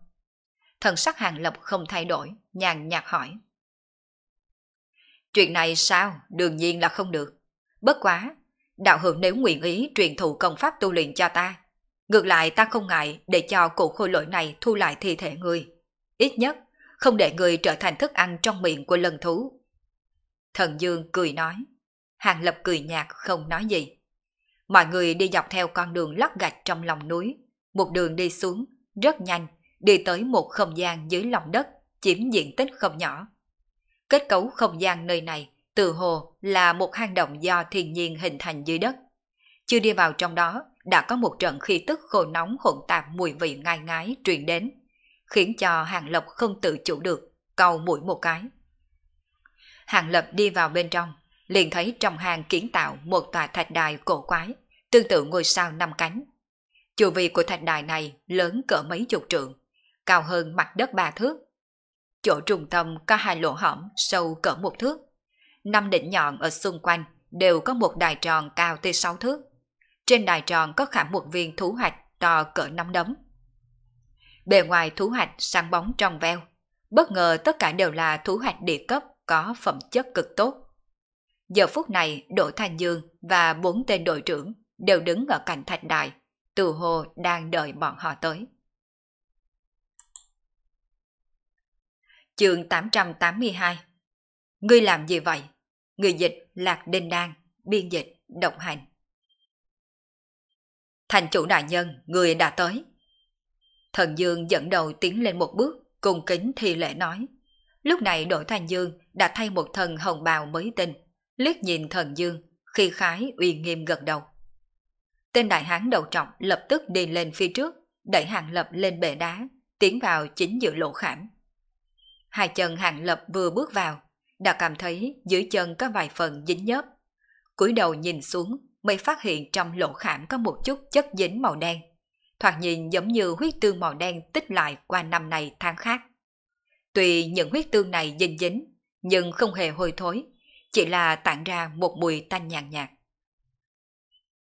Thần sắc hàng lập không thay đổi, nhàn nhạt hỏi. Chuyện này sao? Đương nhiên là không được. Bất quá, đạo hữu nếu nguyện ý truyền thụ công pháp tu luyện cho ta, ngược lại ta không ngại để cho cụ khôi lỗi này thu lại thi thể người. Ít nhất, không để người trở thành thức ăn trong miệng của lân thú. Thần Dương cười nói. Hàng Lập cười nhạt không nói gì. Mọi người đi dọc theo con đường lát gạch trong lòng núi. Một đường đi xuống, rất nhanh, đi tới một không gian dưới lòng đất, chiếm diện tích không nhỏ. Kết cấu không gian nơi này tự hồ là một hang động do thiên nhiên hình thành dưới đất. Chưa đi vào trong đó, đã có một trận khí tức khô nóng hỗn tạp mùi vị ngai ngái truyền đến, khiến cho Hàng Lập không tự chủ được, cầu mũi một cái. Hàng Lập đi vào bên trong, liền thấy trong hang kiến tạo một tòa thạch đài cổ quái, tương tự ngôi sao năm cánh. Chu vi của thạch đài này lớn cỡ mấy chục trượng, cao hơn mặt đất ba thước, Chỗ trung tâm có hai lỗ hỏng sâu cỡ một thước. Năm đỉnh nhọn ở xung quanh đều có một đài tròn cao tới sáu thước. Trên đài tròn có khảm một viên thú hạch to cỡ năm đấm. Bề ngoài thú hạch sáng bóng trong veo. Bất ngờ tất cả đều là thú hạch địa cấp có phẩm chất cực tốt. Giờ phút này, Đỗ Thanh Dương và bốn tên đội trưởng đều đứng ở cạnh thạch đài, từ hồ đang đợi bọn họ tới. chương 882 Ngươi làm gì vậy? Người dịch lạc đinh đan, biên dịch, độc hành. Thành chủ đại nhân, người đã tới. Thần Dương dẫn đầu tiến lên một bước, cung kính thi lễ nói. Lúc này đội Thành Dương đã thay một thần hồng bào mới tinh, liếc nhìn thần Dương, khi khái uy nghiêm gật đầu. Tên đại hán đầu trọng lập tức đi lên phía trước, đẩy hàng lập lên bệ đá, tiến vào chính giữa lộ khảm. Hai chân hạng lập vừa bước vào, đã cảm thấy dưới chân có vài phần dính nhớp. cúi đầu nhìn xuống, mới phát hiện trong lỗ khảm có một chút chất dính màu đen. Thoạt nhìn giống như huyết tương màu đen tích lại qua năm này tháng khác. Tuy những huyết tương này dính dính, nhưng không hề hôi thối, chỉ là tản ra một mùi tanh nhàn nhạt, nhạt.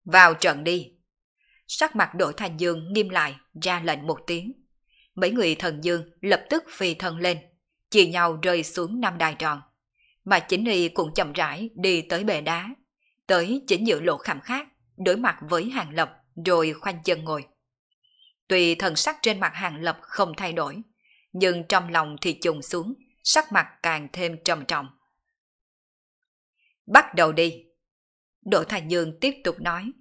Vào trận đi. Sắc mặt đội thành dương nghiêm lại, ra lệnh một tiếng. Mấy người thần dương lập tức phi thân lên, chia nhau rơi xuống năm đài tròn. Mà chính y cũng chậm rãi đi tới bề đá, tới chính giữa lỗ khảm khác, đối mặt với hàng lập rồi khoanh chân ngồi. Tuy thần sắc trên mặt hàng lập không thay đổi, nhưng trong lòng thì trùng xuống, sắc mặt càng thêm trầm trọng. Bắt đầu đi. Đỗ Thành Dương tiếp tục nói.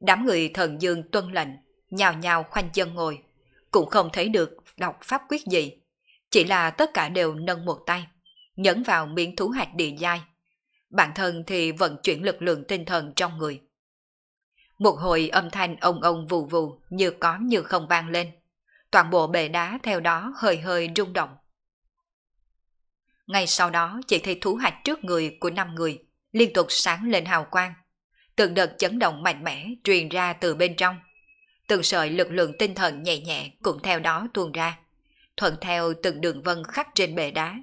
Đám người thần dương tuân lệnh, nhào nhào khoanh chân ngồi, cũng không thấy được đọc pháp quyết gì, chỉ là tất cả đều nâng một tay, nhấn vào miếng thú hạch địa giai. Bản thân thì vận chuyển lực lượng tinh thần trong người. Một hồi âm thanh ông ông vù vù như có như không vang lên. Toàn bộ bể đá theo đó hơi hơi rung động. Ngay sau đó chỉ thấy thú hạch trước người của năm người liên tục sáng lên hào quang. Từng đợt chấn động mạnh mẽ truyền ra từ bên trong. Từng sợi lực lượng tinh thần nhẹ nhẹ cũng theo đó tuôn ra thuận theo từng đường vân khắc trên bề đá,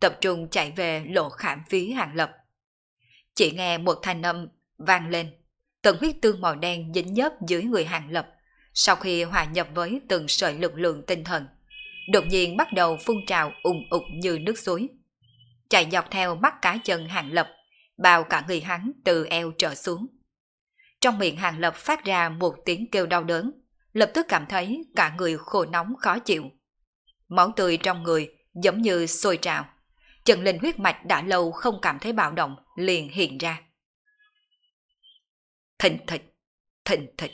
tập trung chạy về lộ khảm phí hàng lập. Chỉ nghe một thanh âm vang lên, từng huyết tương màu đen dính nhớp dưới người hàng lập, sau khi hòa nhập với từng sợi lực lượng tinh thần, đột nhiên bắt đầu phun trào ùng ục như nước suối. Chạy dọc theo mắt cá chân hàng lập, bao cả người hắn từ eo trở xuống. Trong miệng hàng lập phát ra một tiếng kêu đau đớn, lập tức cảm thấy cả người khô nóng khó chịu Máu tươi trong người giống như sôi trào. Chân linh huyết mạch đã lâu không cảm thấy bạo động liền hiện ra. Thình thịch, thình thịch.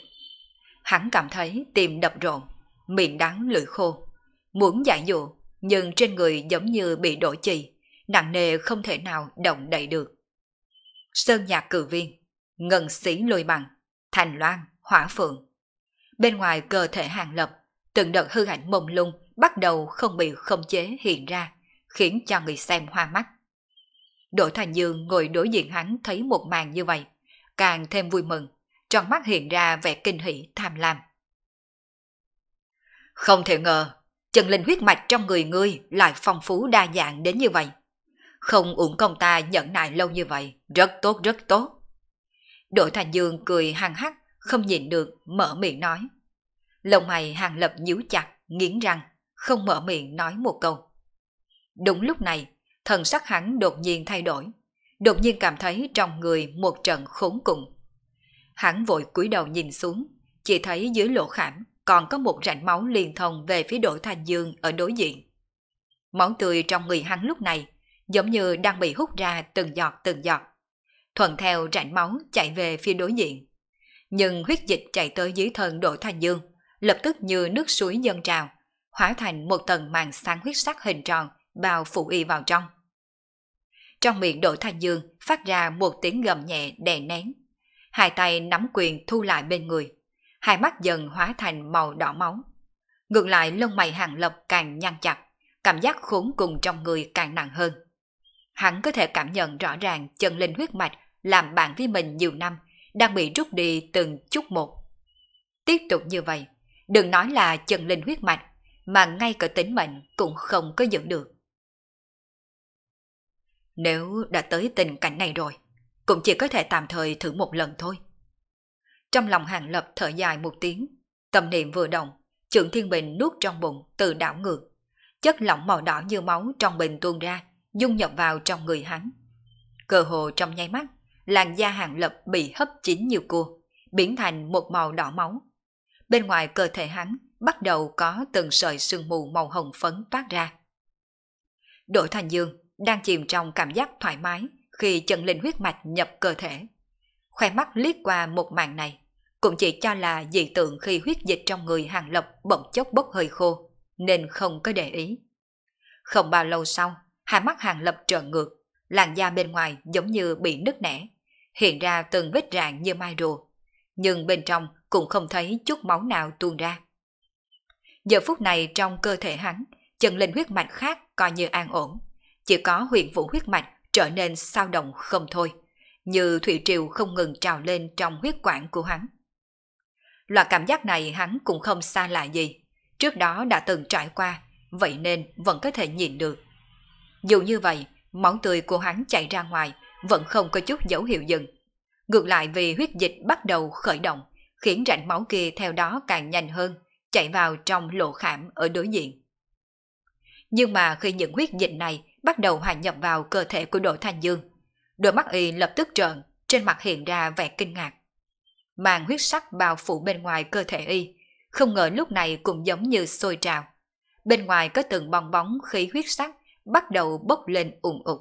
Hắn cảm thấy tim đập rộn, miệng đắng lưỡi khô. Muốn giải dụ, nhưng trên người giống như bị đổ chì, nặng nề không thể nào động đậy được. Sơn nhạc cử viên, ngân sĩ lôi bằng, thành loan, hỏa phượng. Bên ngoài cơ thể hàng lập, từng đợt hư ảnh mông lung bắt đầu không bị khống chế hiện ra, khiến cho người xem hoa mắt. Đỗ Thành Dương ngồi đối diện hắn thấy một màn như vậy, càng thêm vui mừng, Tròn mắt hiện ra vẻ kinh hỉ tham lam. Không thể ngờ, chân linh huyết mạch trong người ngươi lại phong phú đa dạng đến như vậy. Không uổng công ta nhận nại lâu như vậy, rất tốt rất tốt. Đỗ Thành Dương cười hăng hắc, không nhịn được, mở miệng nói. Lòng mày hàng lập nhíu chặt, nghiến răng không mở miệng nói một câu. Đúng lúc này, thần sắc hắn đột nhiên thay đổi, đột nhiên cảm thấy trong người một trận khốn cùng. Hắn vội cúi đầu nhìn xuống, chỉ thấy dưới lỗ khảm còn có một rãnh máu liền thông về phía đội Thanh Dương ở đối diện. Máu tươi trong người hắn lúc này giống như đang bị hút ra từng giọt từng giọt. Thuận theo rãnh máu chạy về phía đối diện. Nhưng huyết dịch chạy tới dưới thân đội Thanh Dương, lập tức như nước suối dâng trào, hóa thành một tầng màn sáng huyết sắc hình tròn bao phủ y vào trong. Trong miệng đổi Thanh Dương phát ra một tiếng gầm nhẹ đè nén. Hai tay nắm quyền thu lại bên người. Hai mắt dần hóa thành màu đỏ máu. Ngược lại lông mày hàng lập càng nhăn chặt, cảm giác khốn cùng trong người càng nặng hơn. Hắn có thể cảm nhận rõ ràng chân linh huyết mạch làm bạn với mình nhiều năm, đang bị rút đi từng chút một. Tiếp tục như vậy, đừng nói là chân linh huyết mạch mà ngay cả tính mệnh cũng không có giữ được. Nếu đã tới tình cảnh này rồi, cũng chỉ có thể tạm thời thử một lần thôi. Trong lòng Hàng Lập thở dài một tiếng, tâm niệm vừa động, trưởng thiên bình nuốt trong bụng từ đảo ngược. Chất lỏng màu đỏ như máu trong bình tuôn ra, dung nhập vào trong người hắn. Cơ hồ trong nháy mắt, làn da Hàng Lập bị hấp chín nhiều cua, biến thành một màu đỏ máu. Bên ngoài cơ thể hắn bắt đầu có từng sợi sương mù màu hồng phấn toát ra. Đỗ Thành Dương đang chìm trong cảm giác thoải mái khi chân linh huyết mạch nhập cơ thể. Khoe mắt liếc qua một màn này, cũng chỉ cho là dị tượng khi huyết dịch trong người hàng lập bỗng chốc bốc hơi khô, nên không có để ý. Không bao lâu sau, hai mắt hàng lập trợn ngược, làn da bên ngoài giống như bị nứt nẻ, hiện ra từng vết rạn như mai rùa. Nhưng bên trong cũng không thấy chút máu nào tuôn ra. Giờ phút này trong cơ thể hắn, chân linh huyết mạch khác coi như an ổn. Chỉ có huyền vũ huyết mạch trở nên sao động không thôi, như thủy triều không ngừng trào lên trong huyết quản của hắn. Loại cảm giác này hắn cũng không xa lạ gì, trước đó đã từng trải qua, vậy nên vẫn có thể nhìn được. Dù như vậy, máu tươi của hắn chảy ra ngoài vẫn không có chút dấu hiệu dừng. Ngược lại vì huyết dịch bắt đầu khởi động, khiến rãnh máu kia theo đó càng nhanh hơn, chạy vào trong lộ khảm ở đối diện. Nhưng mà khi những huyết dịch này bắt đầu hòa nhập vào cơ thể của Đỗ Thanh Dương, đôi mắt y lập tức trợn, trên mặt hiện ra vẻ kinh ngạc. Màn huyết sắc bao phủ bên ngoài cơ thể y, không ngờ lúc này cũng giống như sôi trào. Bên ngoài có từng bong bóng khí huyết sắc bắt đầu bốc lên ùn ụt.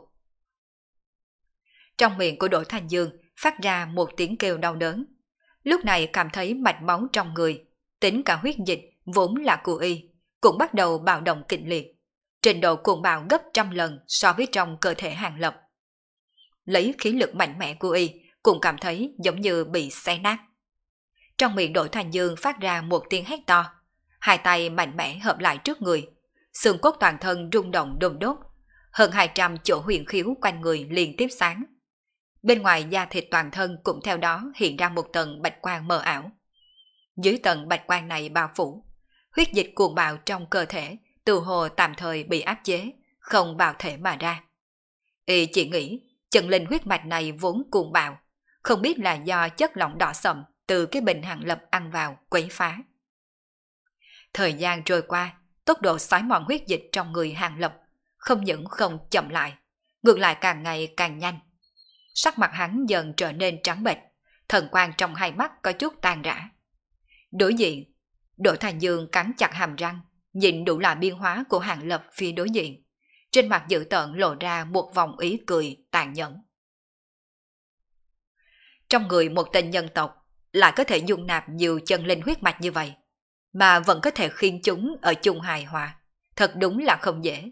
Trong miệng của Đỗ Thanh Dương phát ra một tiếng kêu đau đớn. Lúc này cảm thấy mạch máu trong người tính cả huyết dịch vốn là của y, cũng bắt đầu bạo động kịch liệt. Trình độ cuồng bạo gấp trăm lần so với trong cơ thể hàng lập. Lấy khí lực mạnh mẽ của y, cũng cảm thấy giống như bị xé nát. Trong miệng đội thành dương phát ra một tiếng hét to, hai tay mạnh mẽ hợp lại trước người, xương cốt toàn thân rung động đùng đốt, hơn 200 chỗ huyền khiếu quanh người liền tiếp sáng. Bên ngoài da thịt toàn thân cũng theo đó hiện ra một tầng bạch quang mờ ảo. Dưới tầng bạch quan này bao phủ, huyết dịch cuồng bạo trong cơ thể, từ hồ tạm thời bị áp chế, không bào thể mà ra. Y chỉ nghĩ, chân linh huyết mạch này vốn cuồng bạo, không biết là do chất lỏng đỏ sậm từ cái bình hàng lập ăn vào quấy phá. Thời gian trôi qua, tốc độ xói mòn huyết dịch trong người hàng lập không những không chậm lại, ngược lại càng ngày càng nhanh. Sắc mặt hắn dần trở nên trắng bệch, thần quang trong hai mắt có chút tan rã. Đối diện, Đỗ Thành Dương cắn chặt hàm răng, nhìn đủ loại biên hóa của Hàng Lập phía đối diện. Trên mặt dự tợn lộ ra một vòng ý cười tàn nhẫn. Trong người một tên nhân tộc lại có thể dung nạp nhiều chân linh huyết mạch như vậy, mà vẫn có thể khiên chúng ở chung hài hòa, thật đúng là không dễ.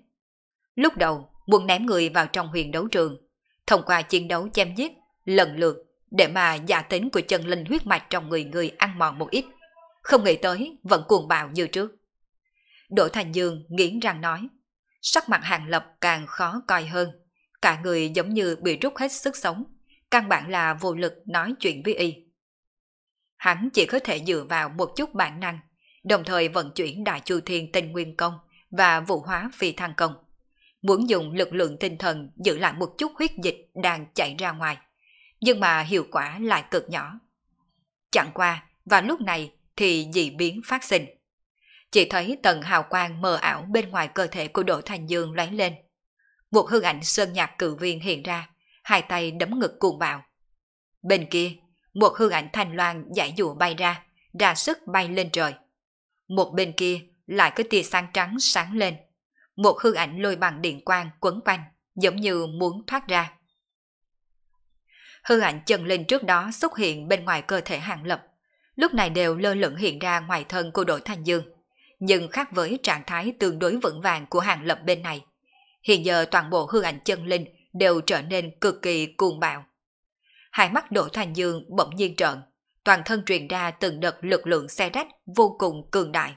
Lúc đầu, muốn ném người vào trong huyền đấu trường, thông qua chiến đấu chém giết, lần lượt, để mà giả tính của chân linh huyết mạch trong người người ăn mòn một ít, không nghĩ tới vẫn cuồng bạo như trước. Đỗ Thành Dương nghiến răng nói, sắc mặt hàng lập càng khó coi hơn, cả người giống như bị rút hết sức sống, căn bản là vô lực nói chuyện với y. Hắn chỉ có thể dựa vào một chút bản năng, đồng thời vận chuyển Đại Chu Thiên Tinh Nguyên Công và Vũ Hóa Phi Thăng Công. Muốn dùng lực lượng tinh thần giữ lại một chút huyết dịch đang chảy ra ngoài, nhưng mà hiệu quả lại cực nhỏ. Chẳng qua, và lúc này thì dị biến phát sinh. Chỉ thấy tầng hào quang mờ ảo bên ngoài cơ thể của Đỗ Thành Dương lóe lên. Một hương ảnh sơn nhạc cử viên hiện ra, hai tay đấm ngực cuồng bạo. Bên kia, một hương ảnh thanh loan giải dụ bay ra, ra sức bay lên trời. Một bên kia lại có tia sáng trắng sáng lên. Một hương ảnh lôi bằng điện quang quấn quanh, giống như muốn thoát ra. Hư ảnh chân linh trước đó xuất hiện bên ngoài cơ thể hàng lập, lúc này đều lơ lửng hiện ra ngoài thân của đội Thanh Dương. Nhưng khác với trạng thái tương đối vững vàng của hàng lập bên này, hiện giờ toàn bộ hư ảnh chân linh đều trở nên cực kỳ cuồng bạo. Hai mắt Đỗ thành Dương bỗng nhiên trợn, toàn thân truyền ra từng đợt lực lượng xe rách vô cùng cường đại.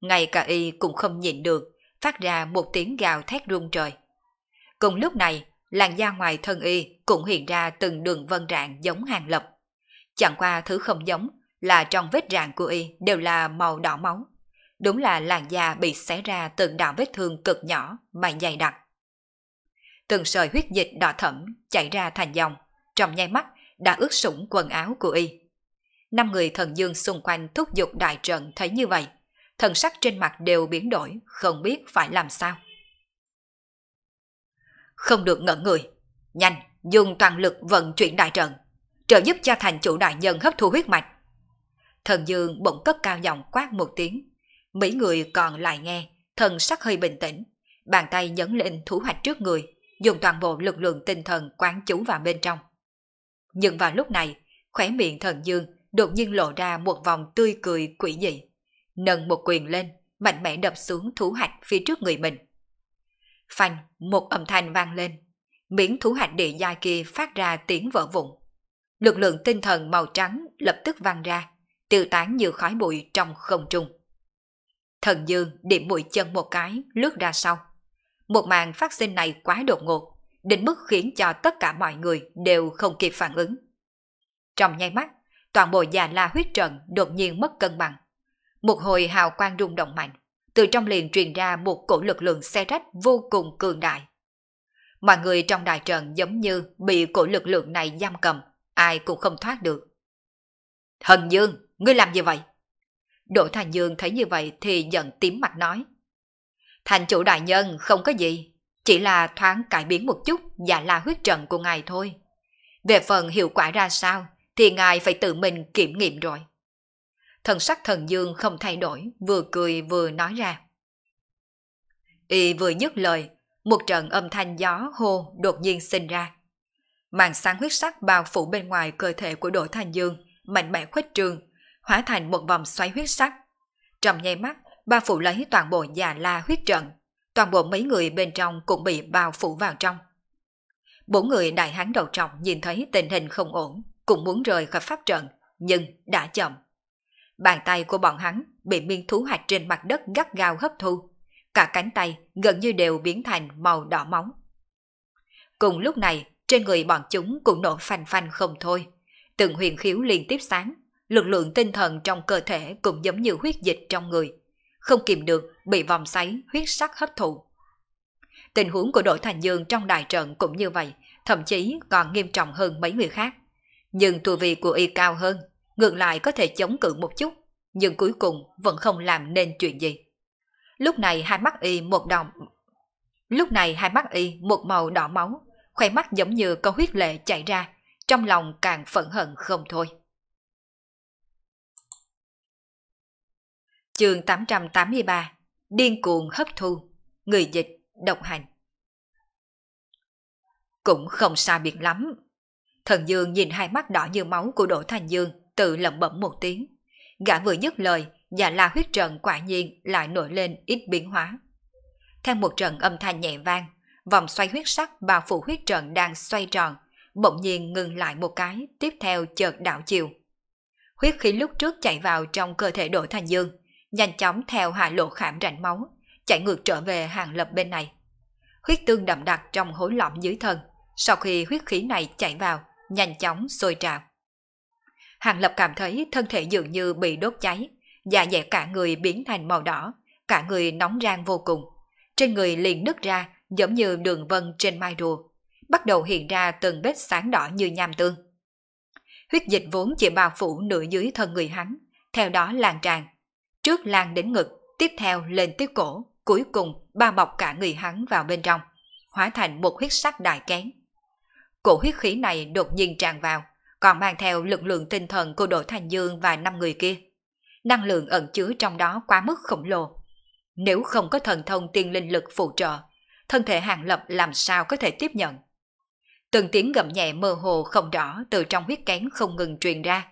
Ngay cả y cũng không nhịn được, phát ra một tiếng gào thét rung trời. Cùng lúc này, làn da ngoài thân y cũng hiện ra từng đường vân rạng giống hàng lập. Chẳng qua thứ không giống là trong vết rạn của y đều là màu đỏ máu. Đúng là làn da bị xé ra từng đạo vết thương cực nhỏ mà dày đặc. Từng sợi huyết dịch đỏ thẫm chảy ra thành dòng, trong nháy mắt đã ướt sũng quần áo của y. Năm người thần dương xung quanh thúc giục đại trận thấy như vậy, thần sắc trên mặt đều biến đổi, không biết phải làm sao. Không được ngẩn người, nhanh, dùng toàn lực vận chuyển đại trận, trợ giúp cho thành chủ đại nhân hấp thu huyết mạch, Thần Dương bỗng cất cao giọng quát một tiếng. Mấy người còn lại nghe, thần sắc hơi bình tĩnh. Bàn tay nhấn lên thủ hoạch trước người, dùng toàn bộ lực lượng tinh thần quán chú vào bên trong. Nhưng vào lúc này, khóe miệng thần dương đột nhiên lộ ra một vòng tươi cười quỷ dị. Nâng một quyền lên, mạnh mẽ đập xuống thủ hạch phía trước người mình. Phanh, một âm thanh vang lên. Miếng thủ hạch địa gia kia phát ra tiếng vỡ vụn. Lực lượng tinh thần màu trắng lập tức vang ra, tiêu tán như khói bụi trong không trung. Thần Dương điểm mũi chân một cái, lướt ra sau. Một màn phát sinh này quá đột ngột, đến mức khiến cho tất cả mọi người đều không kịp phản ứng. Trong nháy mắt, toàn bộ già la huyết trận đột nhiên mất cân bằng. Một hồi hào quang rung động mạnh, từ trong liền truyền ra một cổ lực lượng xe rách vô cùng cường đại. Mọi người trong đại trận giống như bị cổ lực lượng này giam cầm, ai cũng không thoát được. Thần Dương, ngươi làm gì vậy? Đỗ Thành Dương thấy như vậy thì giận tím mặt nói. Thành chủ đại nhân không có gì, chỉ là thoáng cải biến một chút và la huyết trận của ngài thôi. Về phần hiệu quả ra sao thì ngài phải tự mình kiểm nghiệm rồi. Thần sắc thần dương không thay đổi, vừa cười vừa nói ra. Y vừa dứt lời, một trận âm thanh gió hô đột nhiên sinh ra. Màn sáng huyết sắc bao phủ bên ngoài cơ thể của Đỗ Thanh Dương, mạnh mẽ khuếch trường, hóa thành một vòng xoáy huyết sắc. Trong nháy mắt, ba phủ lấy toàn bộ già la huyết trận, toàn bộ mấy người bên trong cũng bị bao phủ vào trong. Bốn người đại hán đầu trọc nhìn thấy tình hình không ổn, cũng muốn rời khỏi pháp trận, nhưng đã chậm. Bàn tay của bọn hắn bị miên thú hạch trên mặt đất gắt gao hấp thu, cả cánh tay gần như đều biến thành màu đỏ máu. Cùng lúc này, trên người bọn chúng cũng nổ phanh phanh không thôi. Từng huyền khiếu liên tiếp sáng, lực lượng tinh thần trong cơ thể cũng giống như huyết dịch trong người, không kìm được bị vòng xoáy huyết sắc hấp thụ. Tình huống của đội Thành Dương trong đại trận cũng như vậy, thậm chí còn nghiêm trọng hơn mấy người khác. Nhưng tu vị của y cao hơn, ngược lại có thể chống cự một chút, nhưng cuối cùng vẫn không làm nên chuyện gì. Lúc này hai mắt y một đồng Lúc này hai mắt y một màu đỏ máu, khoe mắt giống như có huyết lệ chảy ra, trong lòng càng phẫn hận không thôi. chương 883, điên cuồng hấp thu, người dịch, độc hành. Cũng không xa biệt lắm. Thần Dương nhìn hai mắt đỏ như máu của Đỗ Thành Dương, tự lẩm bẩm một tiếng. Gã vừa dứt lời, và la huyết trận quả nhiên lại nổi lên ít biến hóa. Theo một trận âm thanh nhẹ vang, vòng xoay huyết sắc và phụ huyết trận đang xoay tròn, bỗng nhiên ngừng lại một cái, tiếp theo chợt đảo chiều. Huyết khí lúc trước chạy vào trong cơ thể Đỗ Thành Dương, nhanh chóng theo hạ lộ khảm rảnh máu, chạy ngược trở về hàng lập bên này. Huyết tương đậm đặc trong hối lõm dưới thân, sau khi huyết khí này chạy vào, nhanh chóng sôi trào. Hàng lập cảm thấy thân thể dường như bị đốt cháy, dạ dẻ cả người biến thành màu đỏ, cả người nóng rang vô cùng. Trên người liền nứt ra giống như đường vân trên mai rùa, bắt đầu hiện ra từng vết sáng đỏ như nham tương. Huyết dịch vốn chỉ bao phủ nửa dưới thân người hắn, theo đó lan tràn Trước lan đến ngực, tiếp theo lên tiếp cổ, cuối cùng bao bọc cả người hắn vào bên trong, hóa thành một huyết sắc đại kén. Cổ huyết khí này đột nhiên tràn vào, còn mang theo lực lượng tinh thần của đội Thành Dương và năm người kia. Năng lượng ẩn chứa trong đó quá mức khổng lồ. Nếu không có thần thông tiên linh lực phụ trợ, thân thể hàng lập làm sao có thể tiếp nhận. Từng tiếng gầm nhẹ mơ hồ không rõ từ trong huyết kén không ngừng truyền ra.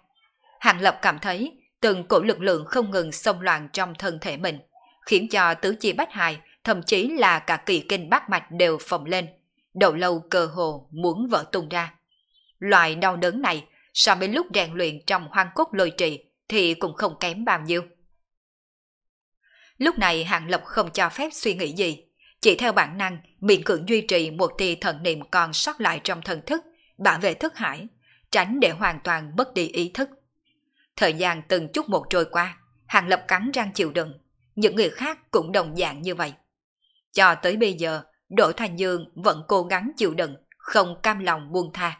Hàng lập cảm thấy từng cổ lực lượng không ngừng xông loạn trong thân thể mình, khiến cho tứ chi bách hài, thậm chí là cả kỳ kinh bát mạch đều phồng lên, đầu lâu cơ hồ muốn vỡ tung ra. Loại đau đớn này so với lúc rèn luyện trong hoang cốt lôi trì thì cũng không kém bao nhiêu. Lúc này Hạng lộc không cho phép suy nghĩ gì, chỉ theo bản năng miệng cưỡng duy trì một tia thần niệm còn sót lại trong thần thức, bảo vệ thức hải, tránh để hoàn toàn mất đi ý thức. Thời gian từng chút một trôi qua, Hàng Lập cắn răng chịu đựng, những người khác cũng đồng dạng như vậy. Cho tới bây giờ, Đỗ Thành Dương vẫn cố gắng chịu đựng, không cam lòng buông tha.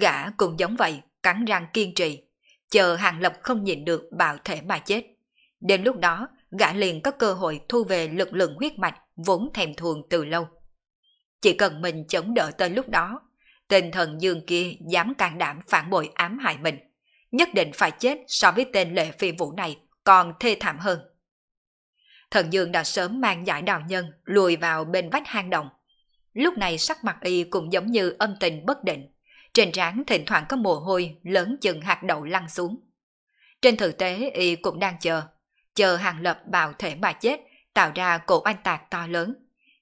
Gã cũng giống vậy, cắn răng kiên trì, chờ Hàng Lập không nhịn được bạo thể mà chết. Đến lúc đó, gã liền có cơ hội thu về lực lượng huyết mạch vốn thèm thuồng từ lâu. Chỉ cần mình chống đỡ tới lúc đó, tinh thần dương kia dám can đảm phản bội ám hại mình, nhất định phải chết so với tên lệ phi vũ này còn thê thảm hơn. Thần Dương đã sớm mang giải đào nhân lùi vào bên vách hang động. Lúc này sắc mặt y cũng giống như âm tình bất định. Trên trán thỉnh thoảng có mồ hôi lớn chừng hạt đậu lăn xuống. Trên thực tế y cũng đang chờ. Chờ hàng lập bào thể mà chết tạo ra cổ anh tạc to lớn.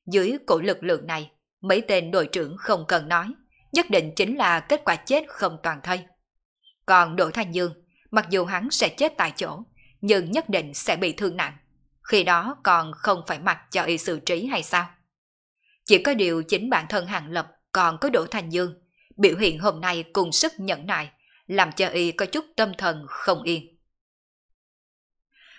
Dưới cổ lực lượng này, mấy tên đội trưởng không cần nói, nhất định chính là kết quả chết không toàn thây. Còn Đỗ Thanh Dương, mặc dù hắn sẽ chết tại chỗ, nhưng nhất định sẽ bị thương nặng. Khi đó còn không phải mặc cho y xử trí hay sao? Chỉ có điều chính bản thân Hàng Lập còn có Đỗ Thành Dương, biểu hiện hôm nay cùng sức nhẫn nại, làm cho y có chút tâm thần không yên.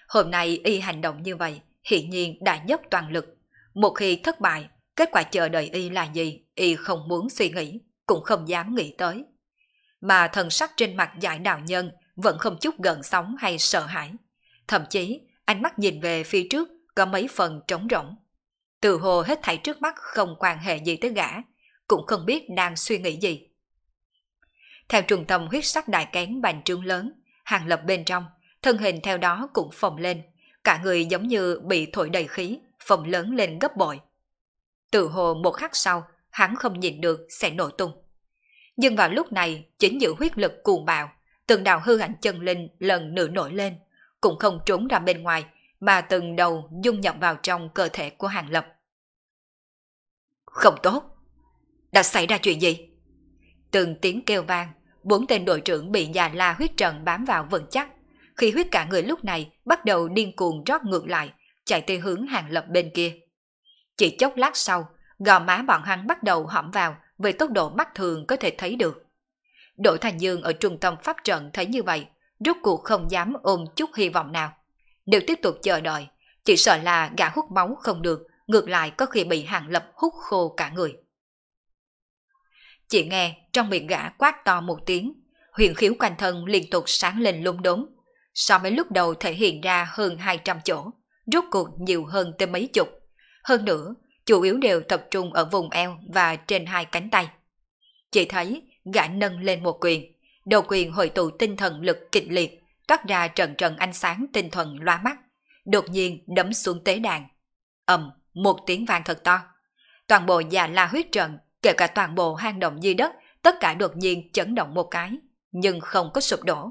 Hôm nay y hành động như vậy, hiển nhiên đã dốc toàn lực. Một khi thất bại, kết quả chờ đợi y là gì, y không muốn suy nghĩ, cũng không dám nghĩ tới mà thần sắc trên mặt giải đạo nhân vẫn không chút gần sóng hay sợ hãi. Thậm chí, ánh mắt nhìn về phía trước có mấy phần trống rỗng. Từ hồ hết thảy trước mắt không quan hệ gì tới gã, cũng không biết đang suy nghĩ gì. Theo trung tâm huyết sắc đại kén bành trương lớn, hàng lập bên trong, thân hình theo đó cũng phồng lên, cả người giống như bị thổi đầy khí, phồng lớn lên gấp bội. Từ hồ một khắc sau, hắn không nhìn được sẽ nổi tung. Nhưng vào lúc này, chính giữ huyết lực cuồng bạo, từng đạo hư ảnh chân linh lần nữa nổi lên, cũng không trốn ra bên ngoài, mà từng đầu dung nhập vào trong cơ thể của Hàng Lập. Không tốt! Đã xảy ra chuyện gì? Từng tiếng kêu vang, bốn tên đội trưởng bị già la huyết trận bám vào vững chắc. Khi huyết cả người lúc này bắt đầu điên cuồng rót ngược lại, chạy tới hướng Hàng Lập bên kia. Chỉ chốc lát sau, gò má bọn hắn bắt đầu hõm vào, về tốc độ mắt thường có thể thấy được. Đỗ Thành Dương ở trung tâm pháp trận thấy như vậy, rốt cuộc không dám ôm chút hy vọng nào. Đều tiếp tục chờ đợi, chỉ sợ là gã hút máu không được, ngược lại có khi bị hàng lập hút khô cả người. Chỉ nghe trong miệng gã quát to một tiếng, huyền khiếu quanh thân liên tục sáng lên lung đốn. So với lúc đầu thể hiện ra hơn 200 chỗ, rốt cuộc nhiều hơn tới mấy chục. Hơn nữa, chủ yếu đều tập trung ở vùng eo và trên hai cánh tay. Chỉ thấy gã nâng lên một quyền, đầu quyền hội tụ tinh thần lực kịch liệt, toát ra trần trần ánh sáng tinh thần loa mắt, đột nhiên đấm xuống tế đàn. ầm một tiếng vang thật to. Toàn bộ già la huyết trận, kể cả toàn bộ hang động di đất, tất cả đột nhiên chấn động một cái, nhưng không có sụp đổ.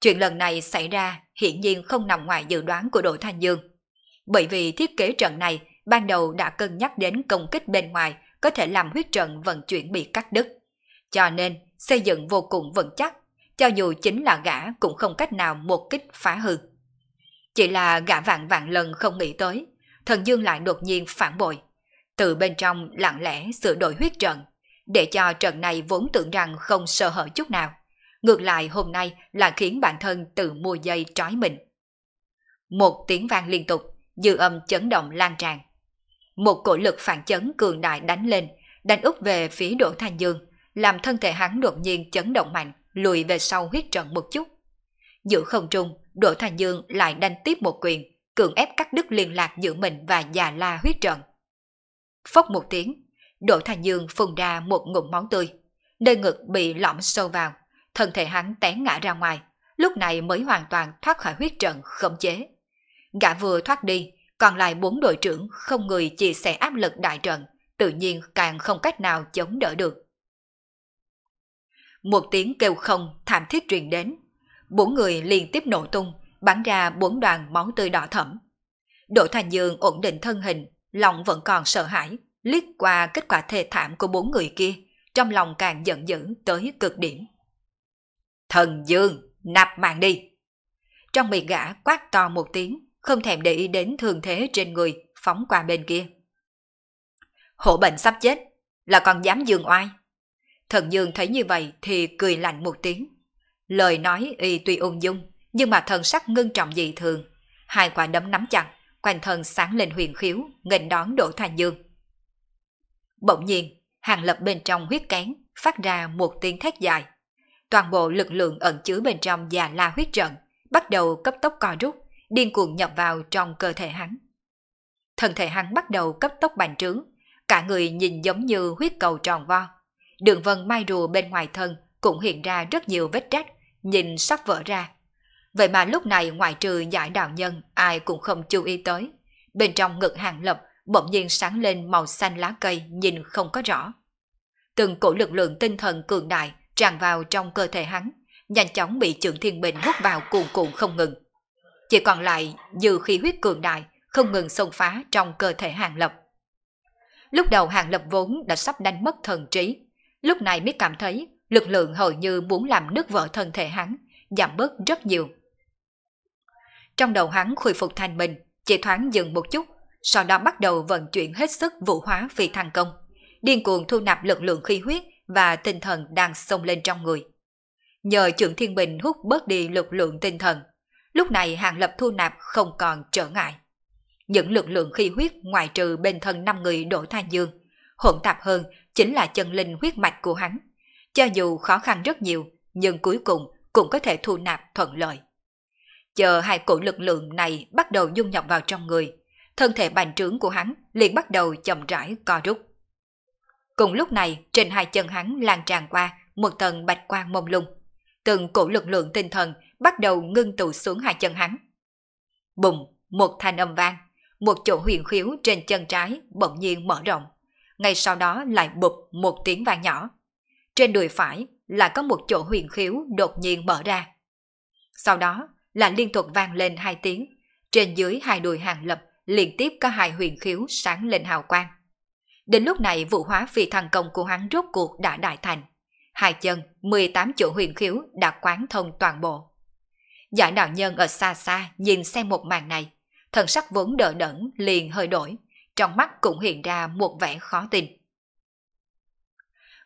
Chuyện lần này xảy ra hiển nhiên không nằm ngoài dự đoán của đội Thanh Dương. Bởi vì thiết kế trận này ban đầu đã cân nhắc đến công kích bên ngoài có thể làm huyết trận vận chuyển bị cắt đứt. Cho nên, xây dựng vô cùng vững chắc, cho dù chính là gã cũng không cách nào một kích phá hư. Chỉ là gã vạn vạn lần không nghĩ tới, thần dương lại đột nhiên phản bội. Từ bên trong lặng lẽ sửa đổi huyết trận, để cho trận này vốn tưởng rằng không sơ hở chút nào. Ngược lại hôm nay là khiến bản thân tự mua dây trói mình. Một tiếng vang liên tục, dư âm chấn động lan tràn. Một cổ lực phản chấn cường đại đánh lên, đánh úp về phía Đỗ Thanh Dương, làm thân thể hắn đột nhiên chấn động mạnh, lùi về sau huyết trận một chút. Giữa không trung, Đỗ Thanh Dương lại đánh tiếp một quyền, cưỡng ép cắt đứt liên lạc giữa mình và già la huyết trận. Phốc một tiếng, Đỗ Thanh Dương phun ra một ngụm máu tươi, nơi ngực bị lõm sâu vào, thân thể hắn té ngã ra ngoài, lúc này mới hoàn toàn thoát khỏi huyết trận khống chế. Gã vừa thoát đi còn lại bốn đội trưởng không người chia sẻ áp lực đại trận, tự nhiên càng không cách nào chống đỡ được. Một tiếng kêu không thảm thiết truyền đến, bốn người liên tiếp nổ tung, bắn ra bốn đoàn máu tươi đỏ thẫm. Đỗ Thành Dương ổn định thân hình, lòng vẫn còn sợ hãi, liếc qua kết quả thê thảm của bốn người kia, trong lòng càng giận dữ tới cực điểm. Thần Dương, nạp mạng đi! Trong miệng gã quát to một tiếng, không thèm để ý đến thường thế trên người, phóng qua bên kia. Hổ bệnh sắp chết, là còn dám dương oai. Thần Dương thấy như vậy thì cười lạnh một tiếng. Lời nói y tuy ung dung, nhưng mà thần sắc ngưng trọng dị thường. Hai quả đấm nắm chặt, quanh thần sáng lên huyền khiếu, nghênh đón đổ Thành Dương. Bỗng nhiên, hàng lập bên trong huyết kén phát ra một tiếng thét dài. Toàn bộ lực lượng ẩn chứa bên trong già la huyết trận bắt đầu cấp tốc co rút, điên cuồng nhập vào trong cơ thể hắn. Thân thể hắn bắt đầu cấp tốc bành trướng, cả người nhìn giống như huyết cầu tròn vo. Đường vân mai rùa bên ngoài thân cũng hiện ra rất nhiều vết rách, nhìn sắp vỡ ra. Vậy mà lúc này ngoại trừ giải đạo nhân ai cũng không chú ý tới. Bên trong ngực hàng lập bỗng nhiên sáng lên màu xanh lá cây nhìn không có rõ. Từng cổ lực lượng tinh thần cường đại tràn vào trong cơ thể hắn, nhanh chóng bị trưởng thiên bình hút vào cuồn cuộn không ngừng chỉ còn lại dư khí huyết cường đại, không ngừng xông phá trong cơ thể Hàng Lập. Lúc đầu Hàng Lập vốn đã sắp đánh mất thần trí, lúc này mới cảm thấy lực lượng hầu như muốn làm nứt vỡ thân thể hắn, giảm bớt rất nhiều. Trong đầu hắn khôi phục thành mình, chỉ thoáng dừng một chút, sau đó bắt đầu vận chuyển hết sức vũ hóa phi thăng công, điên cuồng thu nạp lực lượng khí huyết và tinh thần đang xông lên trong người. Nhờ trưởng thiên bình hút bớt đi lực lượng tinh thần, Lúc này hàng lập thu nạp không còn trở ngại. Những lực lượng khí huyết ngoài trừ bên thân năm người đổ thanh dương, hỗn tạp hơn chính là chân linh huyết mạch của hắn. Cho dù khó khăn rất nhiều, nhưng cuối cùng cũng có thể thu nạp thuận lợi. Chờ hai cổ lực lượng này bắt đầu dung nhập vào trong người, thân thể bành trướng của hắn liền bắt đầu chậm rãi co rút. Cùng lúc này, trên hai chân hắn lan tràn qua một tầng bạch quang mông lung. Từng cổ lực lượng tinh thần bắt đầu ngưng tụ xuống hai chân hắn. Bùng, một thanh âm vang, một chỗ huyền khiếu trên chân trái bỗng nhiên mở rộng. Ngay sau đó lại bụp một tiếng vang nhỏ. Trên đùi phải là có một chỗ huyền khiếu đột nhiên mở ra. Sau đó là liên tục vang lên hai tiếng. Trên dưới hai đùi hàng lập liên tiếp có hai huyền khiếu sáng lên hào quang. Đến lúc này vụ hóa phi thành công của hắn rốt cuộc đã đại thành. Hai chân, 18 chỗ huyền khiếu đã quán thông toàn bộ. Giả đạo nhân ở xa xa nhìn xem một màn này, thần sắc vốn đỡ đẫn liền hơi đổi, trong mắt cũng hiện ra một vẻ khó tin.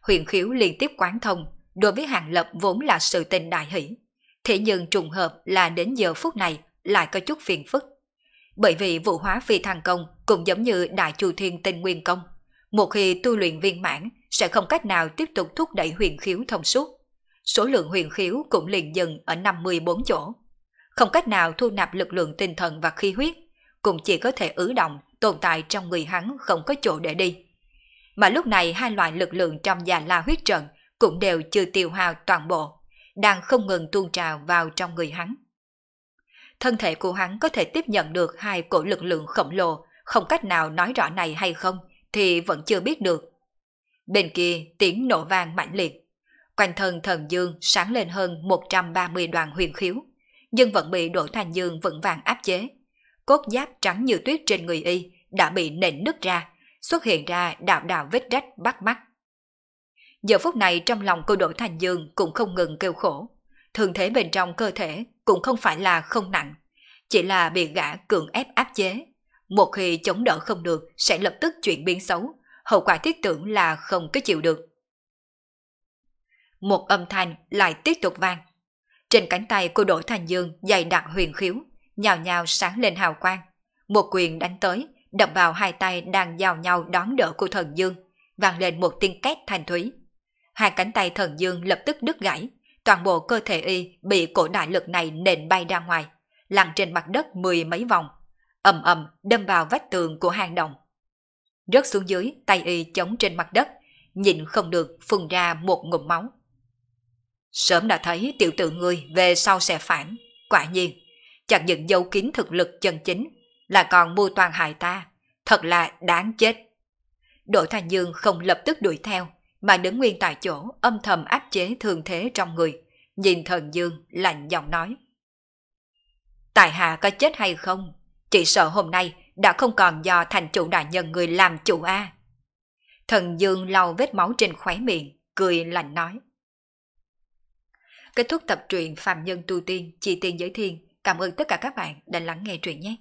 Huyền khiếu liên tiếp quán thông, đối với hàng lập vốn là sự tình đại hỷ. Thế nhưng trùng hợp là đến giờ phút này lại có chút phiền phức. Bởi vì vụ hóa phi thăng công cũng giống như đại chu thiên tinh nguyên công. Một khi tu luyện viên mãn sẽ không cách nào tiếp tục thúc đẩy huyền khiếu thông suốt số lượng huyền khiếu cũng liền dừng ở 54 chỗ. Không cách nào thu nạp lực lượng tinh thần và khí huyết, cũng chỉ có thể ứ động tồn tại trong người hắn không có chỗ để đi. Mà lúc này hai loại lực lượng trong già la huyết trận cũng đều chưa tiêu hao toàn bộ, đang không ngừng tuôn trào vào trong người hắn. Thân thể của hắn có thể tiếp nhận được hai cổ lực lượng khổng lồ, không cách nào nói rõ này hay không thì vẫn chưa biết được. Bên kia tiếng nổ vang mạnh liệt, quanh thân thần dương sáng lên hơn 130 đoàn huyền khiếu, nhưng vẫn bị Đỗ Thành Dương vững vàng áp chế. Cốt giáp trắng như tuyết trên người y đã bị nện nứt ra, xuất hiện ra đạo đạo vết rách bắt mắt. Giờ phút này trong lòng cô Đỗ Thành Dương cũng không ngừng kêu khổ. Thường thế bên trong cơ thể cũng không phải là không nặng, chỉ là bị gã cường ép áp chế. Một khi chống đỡ không được sẽ lập tức chuyển biến xấu, hậu quả thiết tưởng là không có chịu được một âm thanh lại tiếp tục vang. Trên cánh tay của Đỗ Thành Dương dày đặc huyền khiếu, nhào nhào sáng lên hào quang. Một quyền đánh tới, đập vào hai tay đang giao nhau đón đỡ của thần Dương, vang lên một tiếng két thanh thúy. Hai cánh tay thần Dương lập tức đứt gãy, toàn bộ cơ thể y bị cổ đại lực này nện bay ra ngoài, lăn trên mặt đất mười mấy vòng, ầm ầm đâm vào vách tường của hang động. Rớt xuống dưới, tay y chống trên mặt đất, nhịn không được phun ra một ngụm máu. Sớm đã thấy tiểu tử ngươi về sau sẽ phản. Quả nhiên, chẳng những dấu kín thực lực chân chính, là còn mua toàn hại ta. Thật là đáng chết. Đỗ Thành Dương không lập tức đuổi theo, mà đứng nguyên tại chỗ âm thầm áp chế thường thế trong người. Nhìn thần Dương lạnh giọng nói. Tài hạ có chết hay không? Chỉ sợ hôm nay đã không còn do thành chủ đại nhân người làm chủ a. Thần Dương lau vết máu trên khóe miệng, cười lạnh nói. Kết thúc tập truyện Phạm Nhân Tu Tiên, Chi Tiên Giới Thiên. Cảm ơn tất cả các bạn đã lắng nghe truyện nhé.